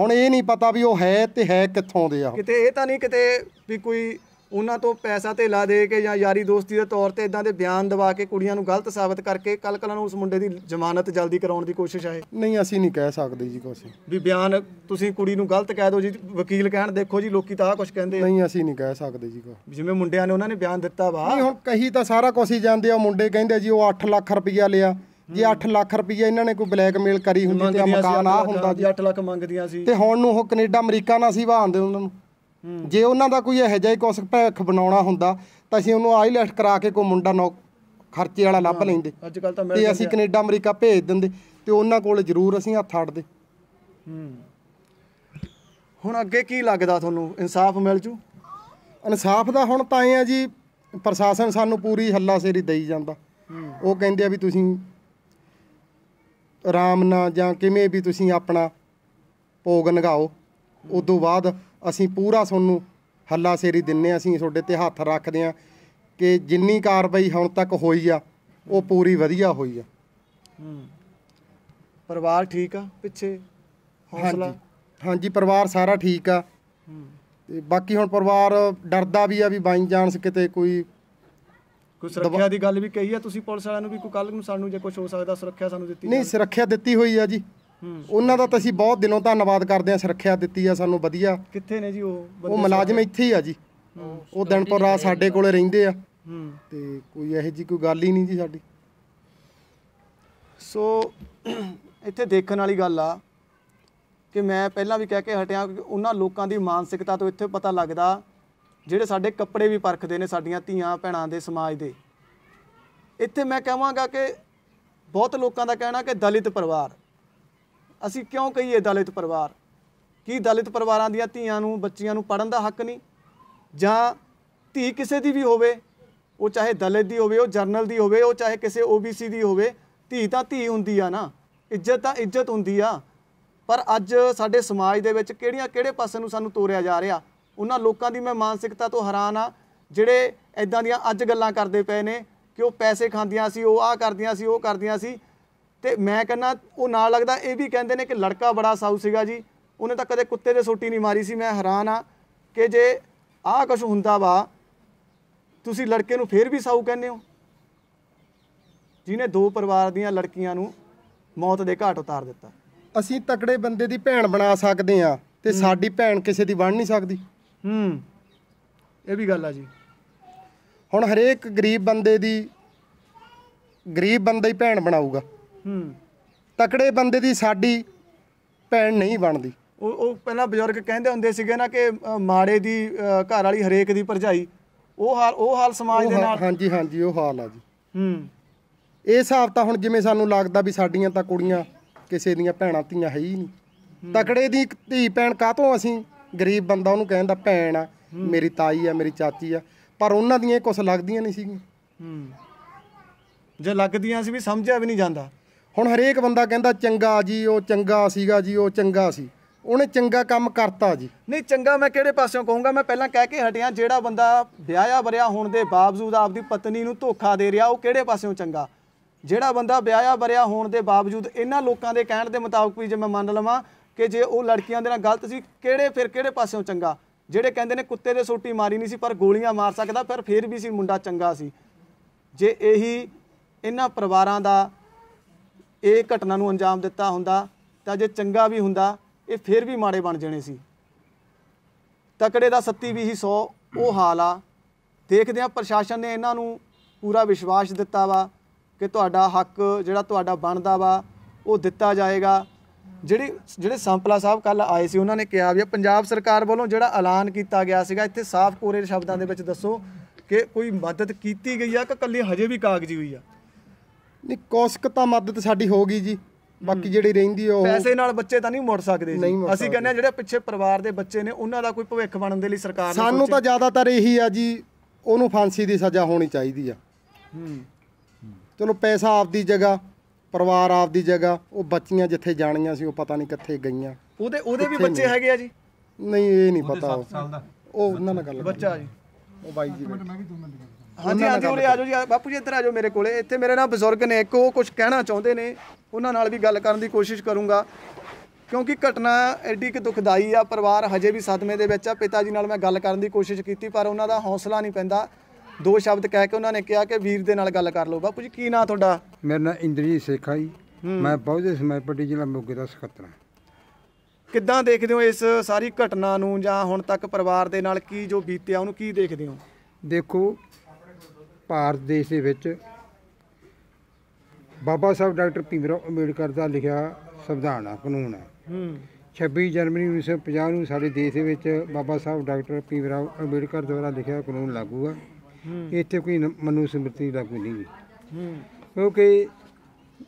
[SPEAKER 1] ਹੁਣ ਇਹ ਨਹੀਂ ਪਤਾ ਵੀ ਉਹ ਹੈ ਤੇ ਹੈ ਕਿੱਥੋਂ ਦੇ ਆ ਕਿਤੇ
[SPEAKER 3] ਇਹ ਤਾਂ ਨਹੀਂ ਕਿਤੇ ਵੀ ਕੋਈ ਉਹਨਾਂ ਤੋਂ ਪੈਸਾ ਧੇਲਾ ਦੇ ਕੇ ਜਾਂ ਯਾਰੀ ਦੋਸਤੀ ਦੇ ਤੌਰ ਤੇ ਇਦਾਂ ਦੇ ਬਿਆਨ ਦਵਾ ਕੇ ਕੁੜੀਆਂ ਨੂੰ ਗਲਤ ਸਾਬਤ ਕਰਕੇ ਕੱਲ ਕੱਲ ਨੂੰ ਉਸ ਮੁੰਡੇ ਦੀ ਜ਼ਮਾਨਤ ਜਲਦੀ ਕਰਾਉਣ ਦੀ ਕੋਸ਼ਿਸ਼ ਆਏ ਨਹੀਂ ਅਸੀਂ ਨਹੀਂ ਕਹਿ ਸਕਦੇ ਜੀ ਕੋਈ ਵੀ ਬਿਆਨ ਤੁਸੀਂ ਕੁੜੀ ਨੂੰ ਗਲਤ ਕਹਿ
[SPEAKER 1] ਦਿਓ ਜੀ ਵਕੀਲ ਕਹਿਣ ਦੇਖੋ ਜੀ ਲੋਕੀ ਤਾਂ ਆ ਕੁਝ ਕਹਿੰਦੇ ਨਹੀਂ ਅਸੀਂ ਨਹੀਂ ਕਹਿ ਸਕਦੇ ਜੀ ਕੁਛ ਜਿਵੇਂ ਮੁੰਡਿਆਂ ਨੇ ਉਹਨਾਂ ਨੇ ਬਿਆਨ ਦਿੱਤਾ ਵਾ ਨਹੀਂ ਹੁਣ ਕਹੀ ਤਾਂ ਸਾਰਾ ਕੁਛ ਹੀ ਜਾਂਦੇ ਆ ਉਹ ਮੁੰਡੇ ਕਹਿੰਦੇ ਜੀ ਉਹ 8 ਲੱਖ ਰੁਪਈਆ ਲਿਆ ਜੇ 8 ਲੱਖ ਰੁਪਈਆ ਇਹਨਾਂ ਨੇ ਕੋਈ ਬਲੈਕਮੇਲ ਕਰੀ ਹੁੰਦੀ ਤੇ ਮਕਾਨ ਆ ਹੁੰਦਾ ਜੀ 8
[SPEAKER 3] ਲੱਖ ਮੰਗਦੀਆਂ ਸੀ ਤੇ ਹੁਣ ਨੂੰ ਉਹ
[SPEAKER 1] ਕੈਨੇਡਾ ਅਮਰੀਕਾ ਨਾਲ ਸੀ ਵਾਹਨ ਦੇ ਉਹਨਾਂ ਨੂੰ ਜੇ ਉਹਨਾਂ ਦਾ ਕੋਈ ਇਹੋ ਜਿਹਾ ਕੋਸਕ ਭੈਖ ਬਣਾਉਣਾ ਹੁੰਦਾ ਤਾਂ ਅਸੀਂ ਉਹਨੂੰ ਆਈਲੈਟ ਕਰਾ ਕੇ ਕੋਈ ਮੁੰਡਾ ਨੌ ਖਰਚੇ ਵਾਲਾ ਲੱਭ ਲੈਂਦੇ
[SPEAKER 3] ਅੱਜ ਕੱਲ ਤਾਂ ਤੇ ਅਸੀਂ ਕੈਨੇਡਾ ਅਮਰੀਕਾ
[SPEAKER 1] ਭੇਜ ਦਿੰਦੇ ਤੇ ਉਹਨਾਂ ਕੋਲ ਜ਼ਰੂਰ ਅਸੀਂ ਹੱਥ ਅੜਦੇ ਹੁਣ ਅੱਗੇ ਕੀ ਲੱਗਦਾ ਤੁਹਾਨੂੰ ਇਨਸਾਫ ਮਿਲ ਜੂ ਇਨਸਾਫ ਦਾ ਹੁਣ ਤਾਂ ਐ ਆ ਜੀ ਪ੍ਰਸ਼ਾਸਨ ਸਾਨੂੰ ਪੂਰੀ ਹੱਲਾਸ਼ੇਰੀ ਦੇਈ ਜਾਂਦਾ ਉਹ ਕਹਿੰਦੇ ਆ ਵੀ ਤੁਸੀਂ ਆਰਾਮ ਨਾਲ ਜਾਂ ਕਿਵੇਂ ਵੀ ਤੁਸੀਂ ਆਪਣਾ ਭੋਗ ਨਗਾਓ ਉਦੋਂ ਬਾਅਦ ਅਸੀਂ ਪੂਰਾ ਤੁਹਾਨੂੰ ਹੱਲਾ ਸੇਰੀ ਦਿੰਨੇ ਅਸੀਂ ਤੁਹਾਡੇ ਤੇ ਹੱਥ ਰੱਖਦੇ ਆ ਕਿ ਜਿੰਨੀ ਕਾਰਵਾਈ ਹੁਣ ਤੱਕ ਹੋਈ ਆ ਉਹ ਪੂਰੀ ਵਧੀਆ ਹੋਈ ਆ ਪਰਿਵਾਰ ਠੀਕ ਆ ਪਿੱਛੇ ਹੌਸਲਾ ਹਾਂਜੀ ਪਰਿਵਾਰ ਸਾਰਾ ਠੀਕ ਆ ਤੇ ਬਾਕੀ ਹੁਣ ਪਰਿਵਾਰ ਡਰਦਾ ਵੀ ਆ ਵੀ ਬਾਈ ਜਾਨਸ ਕਿਤੇ ਕੋਈ
[SPEAKER 3] ਕੋਈ ਸੁਰੱਖਿਆ ਦੀ ਗੱਲ ਵੀ ਕਹੀ ਆ ਤੁਸੀਂ ਪੁਲਿਸ ਵਾਲਿਆਂ ਨੂੰ ਵੀ ਕੋਈ ਕੱਲ ਨੂੰ ਸਾਨੂੰ ਜੇ ਕੁਝ ਹੋ ਸਕਦਾ ਸੁਰੱਖਿਆ ਸਾਨੂੰ
[SPEAKER 1] ਦਿੱਤੀ ਨਹੀਂ ਸੁਰੱਖਿਆ ਦਿੱਤੀ ਹੋਈ ਆ ਜੀ ਉਹਨਾਂ ਦਾ ਤਾਂ ਅਸੀਂ ਬਹੁਤ ਦਿਨੋਂ ਧੰਨਵਾਦ ਕਰਦੇ ਹਾਂ ਸੁਰੱਖਿਆ ਦਿੱਤੀ ਆ ਸਾਨੂੰ ਵਧੀਆ ਕਿੱਥੇ ਨੇ ਜੀ ਉਹ ਉਹ ਮੁਲਾਜ਼ਮ ਇੱਥੇ ਹੀ ਆ ਜੀ ਉਹ ਦਿਨ ਤੋਂ ਰਾਤ ਸਾਡੇ ਕੋਲੇ ਰਹਿੰਦੇ ਆ ਤੇ ਕੋਈ ਇਹੋ ਜੀ ਕੋਈ ਗੱਲ ਹੀ ਨਹੀਂ ਜੀ ਸਾਡੀ
[SPEAKER 3] ਸੋ ਇੱਥੇ ਦੇਖਣ ਵਾਲੀ ਗੱਲ ਆ ਕਿ ਮੈਂ ਪਹਿਲਾਂ ਵੀ ਕਹਿ ਕੇ ਹਟਿਆ ਕਿ ਉਹਨਾਂ ਲੋਕਾਂ ਦੀ ਮਾਨਸਿਕਤਾ ਤੋਂ ਇੱਥੇ ਪਤਾ ਲੱਗਦਾ ਜਿਹੜੇ ਸਾਡੇ ਕੱਪੜੇ ਵੀ ਪਰਖਦੇ ਨੇ ਸਾਡੀਆਂ ਧੀਆਂ ਭੈਣਾਂ ਦੇ ਸਮਾਜ ਦੇ ਇੱਥੇ ਮੈਂ ਕਹਾਂਗਾ ਕਿ ਬਹੁਤ ਲੋਕਾਂ ਦਾ ਕਹਿਣਾ ਕਿ ਦਲਿਤ ਪਰਿਵਾਰ ਅਸੀਂ ਕਿਉਂ ਕਹੀਏ ਦਲਿਤ ਪਰਿਵਾਰ ਕੀ ਦਲਿਤ ਪਰਿਵਾਰਾਂ ਦੀਆਂ ਧੀਆਂ ਨੂੰ ਬੱਚੀਆਂ ਨੂੰ ਪੜਨ ਦਾ ਹੱਕ ਨਹੀਂ ਜਾਂ ਧੀ ਕਿਸੇ ਦੀ ਵੀ ਹੋਵੇ ਉਹ ਚਾਹੇ ਦਲਿਤ ਦੀ ਹੋਵੇ ਉਹ ਜਰਨਲ ਦੀ ਹੋਵੇ ਉਹ ਚਾਹੇ ਕਿਸੇ ਓਬੀਸੀ ਦੀ ਹੋਵੇ ਧੀ ਤਾਂ ਧੀ ਹੁੰਦੀ ਆ ਨਾ ਇੱਜ਼ਤ ਤਾਂ ਇੱਜ਼ਤ ਹੁੰਦੀ ਆ ਪਰ ਅੱਜ ਸਾਡੇ ਸਮਾਜ ਦੇ ਵਿੱਚ ਕਿਹੜੀਆਂ ਕਿਹੜੇ ਪਾਸੇ ਨੂੰ ਸਾਨੂੰ ਤੋਰਿਆ ਜਾ ਰਿਹਾ ਉਹਨਾਂ ਲੋਕਾਂ ਦੀ ਮੈਂ ਮਾਨਸਿਕਤਾ ਤੋਂ ਹੈਰਾਨ ਆ ਜਿਹੜੇ ਐਦਾਂ ਦੀਆਂ ਅੱਜ ਗੱਲਾਂ ਕਰਦੇ ਪਏ ਨੇ ਕਿ ਉਹ ਪੈਸੇ ਖਾਂਦੀਆਂ ਸੀ ਉਹ ਆਹ ਕਰਦੀਆਂ ਸੀ ਉਹ ਕਰਦੀਆਂ ਸੀ ਤੇ ਮੈਂ ਕਹਿੰਦਾ ਉਹ ਨਾਲ ਲੱਗਦਾ ਇਹ ਵੀ ਕਹਿੰਦੇ ਨੇ ਕਿ ਲੜਕਾ ਬੜਾ ਸਾਊ ਸੀਗਾ ਜੀ ਉਹਨੇ ਤਾਂ ਕਦੇ ਕੁੱਤੇ ਦੇ ਸੋਟੀ ਨਹੀਂ ਮਾਰੀ ਸੀ ਮੈਂ ਹੈਰਾਨ ਆ ਕਿ ਜੇ ਆਹ ਕੁਝ ਹੁੰਦਾ ਵਾ ਤੁਸੀਂ ਲੜਕੇ ਨੂੰ ਫੇਰ ਵੀ ਸਾਊ ਕਹਿੰਦੇ ਹੋ ਜਿਹਨੇ ਦੋ ਪਰਿਵਾਰ ਦੀਆਂ ਲੜਕੀਆਂ ਨੂੰ ਮੌਤ ਦੇ ਘਾਟ ਉਤਾਰ ਦਿੱਤਾ
[SPEAKER 1] ਅਸੀਂ ਤਕੜੇ ਬੰਦੇ ਦੀ ਭੈਣ ਬਣਾ ਸਕਦੇ ਆ ਤੇ ਸਾਡੀ ਭੈਣ ਕਿਸੇ ਦੀ ਬਣ ਨਹੀਂ ਸਕਦੀ ਹੂੰ ਇਹ ਵੀ ਗੱਲ ਆ ਜੀ ਹੁਣ ਹਰੇਕ ਗਰੀਬ ਬੰਦੇ ਦੀ ਗਰੀਬ ਬੰਦਾ ਹੀ ਭੈਣ ਬਣਾਊਗਾ ਹੂੰ ਤਕੜੇ ਬੰਦੇ ਦੀ ਸਾਡੀ ਭੈਣ ਨਹੀਂ ਬਣਦੀ
[SPEAKER 3] ਉਹ ਉਹ ਪਹਿਲਾਂ ਬਜ਼ੁਰਗ ਕਹਿੰਦੇ ਹੁੰਦੇ ਸੀਗੇ ਨਾ ਕਿ ਮਾੜੇ ਦੀ ਘਰ ਵਾਲੀ ਹਰੇਕ ਦੀ ਭਰਜਾਈ ਉਹ ਹਾਲ ਉਹ ਹਾਲ ਸਮਾਜ
[SPEAKER 4] ਦੇ ਨਾਲ
[SPEAKER 1] ਹਾਂਜੀ ਹਾਂਜੀ ਉਹ ਹਾਲ ਆ ਜੀ ਹੂੰ ਇਹ ਹਿਸਾਬ ਤਾਂ ਹੁਣ ਜਿਵੇਂ ਸਾਨੂੰ ਲੱਗਦਾ ਵੀ ਸਾਡੀਆਂ ਤਾਂ ਕੁੜੀਆਂ ਕਿਸੇ ਦੀਆਂ ਭੈਣਾਂ ਧੀਆਂ ਹੈ ਹੀ ਨਹੀਂ ਤਕੜੇ ਦੀ ਧੀ ਭੈਣ ਕਾਹਤੋਂ ਅਸੀਂ ਗਰੀਬ ਬੰਦਾ ਉਹਨੂੰ ਕਹਿੰਦਾ ਭੈਣ ਆ ਮੇਰੀ ਤਾਈ ਆ ਮੇਰੀ ਚਾਚੀ ਆ ਪਰ ਉਹਨਾਂ ਦੀਆਂ ਕੁਝ ਲੱਗਦੀਆਂ ਨਹੀਂ ਸੀਗੀਆਂ ਹੂੰ
[SPEAKER 3] ਜੇ ਲੱਗਦੀਆਂ ਸੀ ਵੀ ਸਮਝਿਆ ਵੀ ਨਹੀਂ ਜਾਂਦਾ
[SPEAKER 1] ਹੁਣ ਹਰੇਕ ਬੰਦਾ ਕਹਿੰਦਾ ਚੰਗਾ ਜੀ ਉਹ ਚੰਗਾ ਸੀਗਾ ਜੀ ਉਹ ਚੰਗਾ ਸੀ ਉਹਨੇ ਚੰਗਾ ਕੰਮ ਕਰਤਾ ਜੀ
[SPEAKER 3] ਨਹੀਂ ਚੰਗਾ ਮੈਂ ਕਿਹੜੇ ਪਾਸਿਓਂ ਕਹੂੰਗਾ ਮੈਂ ਪਹਿਲਾਂ ਕਹਿ ਕੇ ਹਟਿਆ ਜਿਹੜਾ ਬੰਦਾ ਵਿਆਹਿਆ ਬਰਿਆ ਹੋਣ ਦੇ ਬਾਵਜੂਦ ਆਪਦੀ ਪਤਨੀ ਨੂੰ ਧੋਖਾ ਦੇ ਰਿਹਾ ਉਹ ਕਿਹੜੇ ਪਾਸਿਓਂ ਚੰਗਾ ਜਿਹੜਾ ਬੰਦਾ ਵਿਆਹਿਆ ਬਰਿਆ ਹੋਣ ਦੇ ਬਾਵਜੂਦ ਇਹਨਾਂ ਲੋਕਾਂ ਦੇ ਕਹਿਣ ਦੇ ਮੁਤਾਬਕ ਵੀ ਜੇ ਮੈਂ ਮੰਨ ਲਵਾਂ ਕਿ ਜੇ ਉਹ ਲੜਕੀਆਂ ਦੇ ਨਾਲ ਗਲਤ ਸੀ ਕਿਹੜੇ ਫਿਰ ਕਿਹੜੇ ਪਾਸਿਓਂ ਚੰਗਾ ਜਿਹੜੇ ਕਹਿੰਦੇ ਨੇ ਕੁੱਤੇ ਦੇ ਸੋਟੀ ਮਾਰੀ ਨਹੀਂ ਸੀ ਪਰ ਗੋਲੀਆਂ ਮਾਰ ਸਕਦਾ ਪਰ ਫਿਰ ਵੀ ਸੀ ਮੁੰਡਾ ਚੰਗਾ ਸੀ ਜੇ ਇਹੀ ਇਹਨਾਂ ਪਰਿਵਾਰਾਂ ਦਾ ਇਹ ਘਟਨਾ ਨੂੰ ਅੰਜਾਮ ਦਿੱਤਾ ਹੁੰਦਾ ਤਾਂ ਜੇ ਚੰਗਾ ਵੀ ਹੁੰਦਾ ਇਹ ਫਿਰ ਵੀ ਮਾੜੇ ਬਣ ਜਾਣੇ ਸੀ ਤਕੜੇ ਦਾ 70 ਵੀ 100 ਉਹ ਹਾਲ ਆ ਦੇਖਦੇ ਆ ਪ੍ਰਸ਼ਾਸਨ ਨੇ ਇਹਨਾਂ ਨੂੰ ਪੂਰਾ ਵਿਸ਼ਵਾਸ ਦਿੱਤਾ ਵਾ ਕਿ ਤੁਹਾਡਾ ਹੱਕ ਜਿਹੜਾ ਤੁਹਾਡਾ ਬਣਦਾ ਵਾ ਉਹ ਦਿੱਤਾ ਜਾਏਗਾ ਜਿਹੜੇ ਜਿਹੜੇ ਸੰਪਲਾ ਸਾਹਿਬ ਕੱਲ ਆਏ ਸੀ ਉਹਨਾਂ ਨੇ ਕਿਹਾ ਵੀ ਪੰਜਾਬ ਸਰਕਾਰ ਵੱਲੋਂ ਜਿਹੜਾ ਐਲਾਨ ਕੀਤਾ ਗਿਆ ਸੀਗਾ ਇੱਥੇ ਸਾਫ਼ ਕੋਰੇ ਸ਼ਬਦਾਂ ਦੇ ਵਿੱਚ ਦੱਸੋ ਕਿ ਕੋਈ ਮਦਦ ਕੀਤੀ ਗਈ ਆ ਕਿ ਕੱਲੀ ਹਜੇ ਵੀ ਕਾਗਜ਼ੀ ਹੋਈ ਆ
[SPEAKER 1] ਨਹੀਂ ਕੋਸਕ ਤਾਂ ਮਦਦ ਸਾਡੀ ਹੋ ਗਈ ਜੀ ਬਾਕੀ ਜਿਹੜੀ ਰਹਿੰਦੀ ਉਹ ਪੈਸੇ ਨਾਲ ਬੱਚੇ ਤਾਂ ਨਹੀਂ ਮੁੜ ਸਕਦੇ ਜੀ ਅਸੀਂ ਕਹਿੰਦੇ
[SPEAKER 3] ਆ ਜਿਹੜੇ ਪਿੱਛੇ ਪਰਿਵਾਰ ਦੇ ਬੱਚੇ ਨੇ ਉਹਨਾਂ ਦਾ ਕੋਈ ਭਵਿੱਖ ਬਣਨ ਦੇ ਲਈ ਸਰਕਾਰ ਨੇ ਸਾਨੂੰ ਤਾਂ
[SPEAKER 1] ਜ਼ਿਆਦਾਤਰ ਇਹੀ ਆ ਜੀ ਉਹਨੂੰ ਫਾਂਸੀ ਦੀ ਸਜ਼ਾ ਹੋਣੀ ਚਾਹੀਦੀ ਆ ਹੂੰ ਚਲੋ ਪੈਸਾ ਆਪਦੀ ਜਗ੍ਹਾ ਪਰਿਵਾਰ ਆਪਦੀ ਜਗ੍ਹਾ ਉਹ ਬੱਚੀਆਂ ਜਿੱਥੇ ਜਾਣੀਆਂ ਸੀ ਉਹ ਪਤਾ ਨਹੀਂ ਕਿੱਥੇ ਗਈਆਂ ਉਹਦੇ ਉਹਦੇ ਵੀ ਬੱਚੇ ਹੈਗੇ ਆ ਜੀ ਨਹੀਂ ਇਹ ਨਹੀਂ ਪਤਾ ਉਹ ਉਹਨਾਂ ਨਾਲ ਗੱਲ ਬੱਚਾ ਜੀ ਉਹ ਬਾਈ ਜੀ ਮੈਂ ਵੀ ਦੋ ਮਿੰਟ ਹਾਂਜੀ ਹਾਂਜੀ ਉਰੇ ਆਜੋ
[SPEAKER 3] ਜੀ ਬਾਪੂ ਜੀ ਇੱਧਰ ਆਜੋ ਮੇਰੇ ਕੋਲੇ ਇੱਥੇ ਮੇਰੇ ਨਾਲ ਬਜ਼ੁਰਗ ਨੇ ਇੱਕ ਉਹ ਕੁਝ ਕਹਿਣਾ ਚਾਹੁੰਦੇ ਨੇ ਉਹਨਾਂ ਨਾਲ ਵੀ ਗੱਲ ਕਰਨ ਦੀ ਕੋਸ਼ਿਸ਼ ਕਰੂੰਗਾ ਕਿਉਂਕਿ ਘਟਨਾ ਐਡੀ ਕਿ ਦੁਖਦਾਈ ਆ ਪਰਿਵਾਰ ਹਜੇ ਵੀ ਸਦਮੇ ਦੇ ਵਿੱਚ ਆ ਪਿਤਾ ਜੀ ਨਾਲ ਮੈਂ ਗੱਲ ਕਰਨ ਦੀ ਕੋਸ਼ਿਸ਼ ਕੀਤੀ ਪਰ ਉਹਨਾਂ ਦਾ ਹੌਸਲਾ ਨਹੀਂ ਪੈਂਦਾ ਦੋ ਸ਼ਬਦ ਕਹਿ ਕੇ ਉਹਨਾਂ ਨੇ ਕਿਹਾ ਕਿ ਵੀਰ ਦੇ ਨਾਲ ਗੱਲ ਕਰ ਲਓ ਬਾਪੂ ਜੀ ਕੀ ਨਾਂ ਤੁਹਾਡਾ
[SPEAKER 4] ਮੇਰਾ ਨਾਂ ਇੰਦਰਜੀਤ ਸੇਖਾ ਜੀ ਮੈਂ ਬਹੁਤੇ ਸਮੇਂ ਪੱਟੀ ਜ਼ਿਲ੍ਹਾ ਮੋਗੇ ਦਾ ਸਕੱਤਰ ਹਾਂ
[SPEAKER 3] ਕਿੱਦਾਂ ਦੇਖਦੇ ਹੋ ਇਸ ਸਾਰੀ ਘਟਨਾ ਨੂੰ ਜਾਂ ਹੁਣ ਤੱਕ ਪਰਿਵਾਰ ਦੇ ਨਾਲ ਕੀ ਜੋ ਬੀਤਿਆ ਉਹਨੂੰ ਕੀ ਦੇਖਦੇ ਹੋ
[SPEAKER 4] ਦੇਖੋ ਭਾਰਤ ਦੇਸ਼ ਦੇ ਵਿੱਚ ਬਾਬਾ ਸਾਹਿਬ ਡਾਕਟਰ ਭੀਮਰਾਓ ਅੰਬੇਡਕਰ ਦਾ ਲਿਖਿਆ ਸੰਵਿਧਾਨ ਆ ਕਾਨੂੰਨ ਹੈ ਹੂੰ 26 ਜਨਵਰੀ 1950 ਨੂੰ ਸਾਡੇ ਦੇਸ਼ ਦੇ ਵਿੱਚ ਬਾਬਾ ਸਾਹਿਬ ਡਾਕਟਰ ਭੀਮਰਾਓ ਅੰਬੇਡਕਰ ਦੁਆਰਾ ਲਿਖਿਆ ਕਾਨੂੰਨ ਲਾਗੂ ਆ ਇੱਥੇ ਕੋਈ ਮਨੂ ਸਮ੍ਰਿਤੀ ਲਾਗੂ ਨਹੀਂ ਹੂੰ ਕਿਉਂਕਿ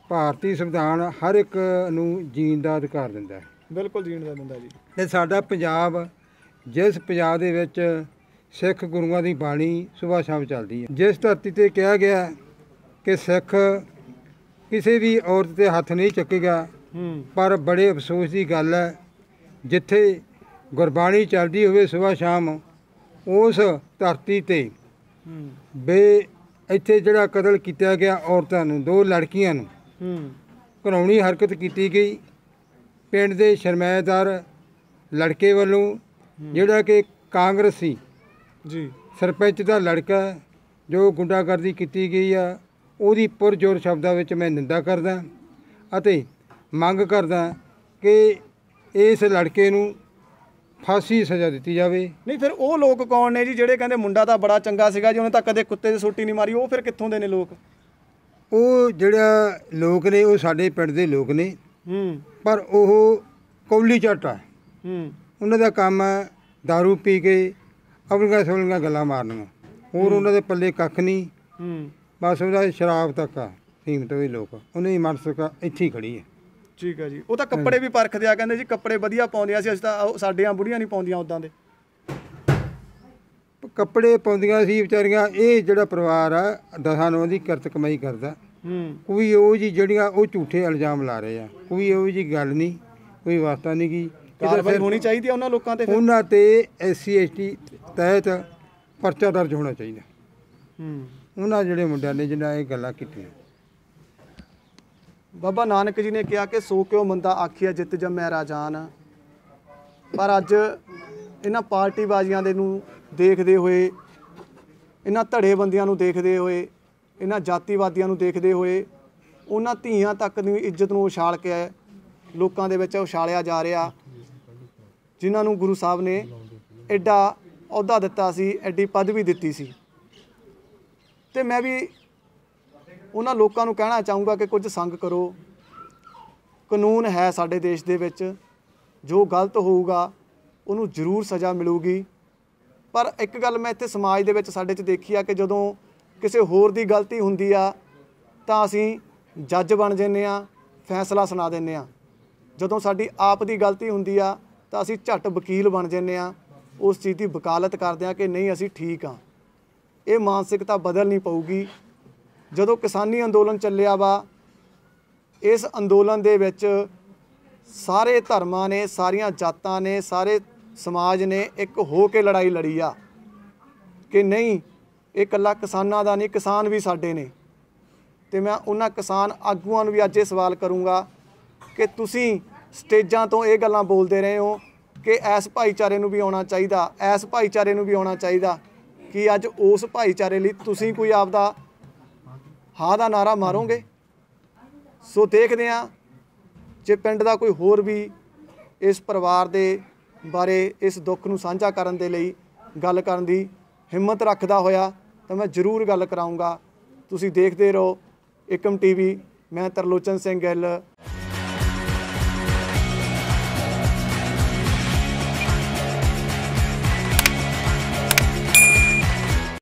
[SPEAKER 4] ਭਾਰਤੀ ਸੰਵਿਧਾਨ ਹਰ ਇੱਕ ਨੂੰ ਜੀਣ ਦਾ ਅਧਿਕਾਰ ਦਿੰਦਾ ਹੈ
[SPEAKER 3] ਬਿਲਕੁਲ ਜੀਣ ਦਾ ਦਿੰਦਾ ਜੀ
[SPEAKER 4] ਤੇ ਸਾਡਾ ਪੰਜਾਬ ਜਿਸ ਪੰਜਾਬ ਦੇ ਵਿੱਚ ਸਿੱਖ ਗੁਰੂਆਂ ਦੀ ਬਾਣੀ ਸੁਬਾ ਸ਼ਾਮ ਚੱਲਦੀ ਹੈ ਜਿਸ ਧਰਤੀ ਤੇ ਕਿਹਾ ਗਿਆ ਕਿ ਸਿੱਖ ਕਿਸੇ ਵੀ ਔਰਤ ਤੇ ਹੱਥ ਨਹੀਂ ਚੱਕੇਗਾ ਪਰ ਬੜੇ ਅਫਸੋਸ ਦੀ ਗੱਲ ਹੈ ਜਿੱਥੇ ਗੁਰਬਾਣੀ ਚੱਲਦੀ ਹੋਵੇ ਸੁਬਾ ਸ਼ਾਮ ਉਸ ਧਰਤੀ ਤੇ ਬੇ ਇੱਥੇ ਜਿਹੜਾ ਕਤਲ ਕੀਤਾ ਗਿਆ ਔਰਤਾਂ ਨੂੰ ਦੋ ਲੜਕੀਆਂ ਨੂੰ ਘਰਾਉਣੀ ਹਰਕਤ ਕੀਤੀ ਗਈ ਪਿੰਡ ਦੇ ਸ਼ਰਮਾਇਦਾਰ ਲੜਕੇ ਵੱਲੋਂ ਜਿਹੜਾ ਕਿ ਕਾਂਗਰਸੀ ਜੀ ਸਰਪੰਚ ਦਾ ਲੜਕਾ ਜੋ ਗੁੰਡਾਗਰਦੀ ਕੀਤੀ ਗਈ ਆ ਉਹਦੀ ਪੁਰਜੋਰ ਸ਼ਬਦਾਂ ਵਿੱਚ ਮੈਂ ਨਿੰਦਾ ਕਰਦਾ ਅਤੇ ਮੰਗ ਕਰਦਾ ਕਿ ਇਸ ਲੜਕੇ ਨੂੰ ਫਾਂਸੀ ਸਜ਼ਾ ਦਿੱਤੀ ਜਾਵੇ ਨਹੀਂ ਫਿਰ ਉਹ ਲੋਕ ਕੌਣ ਨੇ ਜੀ ਜਿਹੜੇ ਕਹਿੰਦੇ ਮੁੰਡਾ ਤਾਂ ਬੜਾ ਚੰਗਾ ਸੀਗਾ ਜੀ ਉਹਨੇ ਤਾਂ ਕਦੇ ਕੁੱਤੇ ਦੀ ਸੋਟੀ ਨਹੀਂ ਮਾਰੀ ਉਹ ਫਿਰ ਕਿੱਥੋਂ ਦੇ ਨੇ ਲੋਕ ਉਹ ਜਿਹੜਾ ਲੋਕ ਨੇ ਉਹ ਸਾਡੇ ਪਿੰਡ ਦੇ ਲੋਕ ਨੇ ਹੂੰ ਪਰ ਉਹ ਕੌਲੀ ਚਟਾ ਹੂੰ ਉਹਨਾਂ ਦਾ ਕੰਮ ਹੈ दारू ਪੀ ਕੇ ਅਗਲੀਆਂ ਸਗਲੀਆਂ ਗੱਲਾਂ ਮਾਰਨੀਆਂ ਹੋਰ ਉਹਨਾਂ ਦੇ ਪੱਲੇ ਕੱਖ ਨਹੀਂ ਹੂੰ ਬਸ ਉਹਦਾ ਸ਼ਰਾਬ ਤੱਕ ਆ ਸੀਮਤ ਵੀ ਲੋਕ ਉਹਨੇ ਹੀ ਮਾਨਸਿਕ ਇੱਥੇ ਹੀ ਖੜੀ ਹੈ ਠੀਕ ਹੈ ਜੀ ਉਹ ਤਾਂ ਕੱਪੜੇ ਵੀ ਪਰਖਦੇ ਆ ਕਹਿੰਦੇ ਜੀ ਕੱਪੜੇ ਵਧੀਆ ਪਾਉਂਦੀਆਂ ਸੀ ਅਸੀਂ ਤਾਂ ਸਾਡੀਆਂ ਬੁੜੀਆਂ
[SPEAKER 3] ਨਹੀਂ ਪਾਉਂਦੀਆਂ ਉਦਾਂ ਦੇ
[SPEAKER 4] ਕੱਪੜੇ ਪਾਉਂਦੀਆਂ ਸੀ ਵਿਚਾਰੀਆਂ ਇਹ ਜਿਹੜਾ ਪਰਿਵਾਰ ਆ ਦਸਾਂ ਨੂੰ ਦੀ ਕਰਤ ਕਮਾਈ ਕਰਦਾ ਕੋਈ ਉਹ ਜੀ ਜਿਹੜੀਆਂ ਉਹ ਝੂਠੇ ਇਲਜ਼ਾਮ ਲਾ ਰਹੇ ਆ ਕੋਈ ਉਹ ਜੀ ਗੱਲ ਨਹੀਂ ਕੋਈ ਵਾਸਤਾ ਨਹੀਂ ਕੀ ਕਾਰਵਾਈ ਹੋਣੀ
[SPEAKER 3] ਚਾਹੀਦੀ ਹੈ ਉਹਨਾਂ ਲੋਕਾਂ ਤੇ ਫਿਰ ਉਹਨਾਂ
[SPEAKER 4] ਤੇ ਐਸਸੀ ਐਸਟੀ ਤਹਿਤ ਪਰਚਾ ਦਰਜ ਹੋਣਾ ਚਾਹੀਦਾ ਹੂੰ ਉਹਨਾਂ ਜਿਹੜੇ ਮੁੰਡਿਆਂ ਨੇ ਜਿਨ੍ਹਾਂ ਇਹ ਗੱਲਾਂ ਕੀਤੀਆਂ ਬਾਬਾ
[SPEAKER 3] ਨਾਨਕ ਜੀ ਨੇ ਕਿਹਾ ਕਿ ਸੋ ਕਿਉ ਮੰਦਾ ਆਖਿਆ ਜਿੱਤ ਜੰਮੈ ਰਾਜਾਨ ਪਰ ਅੱਜ ਇਹਨਾਂ ਪਾਰਟੀ ਬਾਜ਼ੀਆਂ ਦੇ ਨੂੰ ਦੇਖਦੇ ਹੋਏ ਇਹਨਾਂ ਧੜੇ ਬੰਦਿਆਂ ਨੂੰ ਦੇਖਦੇ ਹੋਏ ਇਹਨਾਂ ਜਾਤੀਵਾਦੀਆਂ ਨੂੰ ਦੇਖਦੇ ਹੋਏ ਉਹਨਾਂ ਧੀਆਂ ਤੱਕ ਦੀ ਇੱਜ਼ਤ ਨੂੰ ਉਛਾਲ ਕੇ ਲੋਕਾਂ ਦੇ ਵਿੱਚ ਉਛਾਲਿਆ ਜਾ ਰਿਹਾ ਜਿਨ੍ਹਾਂ ਨੂੰ ਗੁਰੂ ਸਾਹਿਬ ਨੇ ਐਡਾ ਅਹੁਦਾ ਦਿੱਤਾ ਸੀ ਐਡੀ ਪਦਵੀ ਦਿੱਤੀ ਸੀ ਤੇ ਮੈਂ ਵੀ ਉਹਨਾਂ ਲੋਕਾਂ ਨੂੰ ਕਹਿਣਾ ਚਾਹੂੰਗਾ ਕਿ ਕੁਝ ਸੰਗ ਕਰੋ ਕਾਨੂੰਨ ਹੈ ਸਾਡੇ ਦੇਸ਼ ਦੇ ਵਿੱਚ ਜੋ ਗਲਤ ਹੋਊਗਾ ਉਹਨੂੰ ਜ਼ਰੂਰ ਸਜ਼ਾ ਮਿਲੂਗੀ ਪਰ ਇੱਕ ਗੱਲ ਮੈਂ ਇੱਥੇ ਸਮਾਜ ਦੇ ਵਿੱਚ ਸਾਡੇ 'ਚ ਦੇਖੀ ਆ ਕਿ ਜਦੋਂ ਕਿਸੇ ਹੋਰ ਦੀ ਗਲਤੀ ਹੁੰਦੀ ਆ ਤਾਂ ਅਸੀਂ ਜੱਜ ਬਣ ਜੰਨੇ ਆ ਫੈਸਲਾ ਸੁਣਾ ਦਿੰਨੇ ਆ ਜਦੋਂ ਸਾਡੀ ਆਪ ਦੀ ਗਲਤੀ ਹੁੰਦੀ ਆ ਤਾਂ ਅਸੀਂ ਝੱਟ ਵਕੀਲ ਬਣ ਜੰਨੇ ਆ ਉਸ ਚੀਜ਼ ਦੀ ਵਕਾਲਤ ਕਰਦੇ ਆ ਕਿ ਨਹੀਂ ਅਸੀਂ ਠੀਕ ਆ ਇਹ ਮਾਨਸਿਕਤਾ ਬਦਲ ਨਹੀਂ ਪਊਗੀ ਜਦੋਂ ਕਿਸਾਨੀ ਅੰਦੋਲਨ ਚੱਲਿਆ ਵਾ ਇਸ ਅੰਦੋਲਨ ਦੇ ਵਿੱਚ ਸਾਰੇ ਧਰਮਾਂ ਨੇ ਸਾਰੀਆਂ ਜਾਤਾਂ ਨੇ ਸਾਰੇ ਸਮਾਜ ਨੇ ਇੱਕ ਹੋ ਕੇ ਲੜਾਈ ਲੜੀ ਆ ਕਿ ਨਹੀਂ ਇਹ ਇਕੱਲਾ ਕਿਸਾਨਾਂ ਦਾ ਨਹੀਂ ਕਿਸਾਨ ਵੀ ਸਾਡੇ ਨੇ ਤੇ ਮੈਂ ਉਹਨਾਂ ਕਿਸਾਨ ਆਗੂਆਂ ਨੂੰ ਵੀ ਅੱਜ ਇਹ ਸਵਾਲ ਕਰੂੰਗਾ ਕਿ ਤੁਸੀਂ ਸਟੇਜਾਂ ਤੋਂ ਇਹ ਗੱਲਾਂ ਬੋਲਦੇ ਰਹੇ ਹੋ ਕਿ ਐਸ ਭਾਈਚਾਰੇ ਨੂੰ ਵੀ ਆਉਣਾ ਚਾਹੀਦਾ ਐਸ ਭਾਈਚਾਰੇ ਨੂੰ ਵੀ ਆਉਣਾ ਚਾਹੀਦਾ ਕਿ ਅੱਜ ਉਸ ਭਾਈਚਾਰੇ ਲਈ ਤੁਸੀਂ ਕੋਈ ਆਪ ਦਾ ਹਾਂ ਦਾ ਨਾਰਾ ਮਾਰੋਗੇ ਸੋ ਦੇਖਦੇ ਆ ਜੇ ਪਿੰਡ ਦਾ ਕੋਈ ਹੋਰ ਵੀ ਇਸ ਪਰਿਵਾਰ ਦੇ ਬਾਰੇ ਇਸ ਦੁੱਖ ਨੂੰ ਸਾਂਝਾ ਕਰਨ ਦੇ ਲਈ ਗੱਲ ਕਰਨ ਦੀ ਹਿੰਮਤ ਰੱਖਦਾ ਹੋਇਆ ਤਾਂ ਮੈਂ ਜ਼ਰੂਰ ਗੱਲ ਕਰਾਉਂਗਾ ਤੁਸੀਂ ਦੇਖਦੇ ਰਹੋ ਇਕਮ ਟੀਵੀ ਮੈਂ ਤਰਲੋਚਨ ਸਿੰਘ ਗਿੱਲ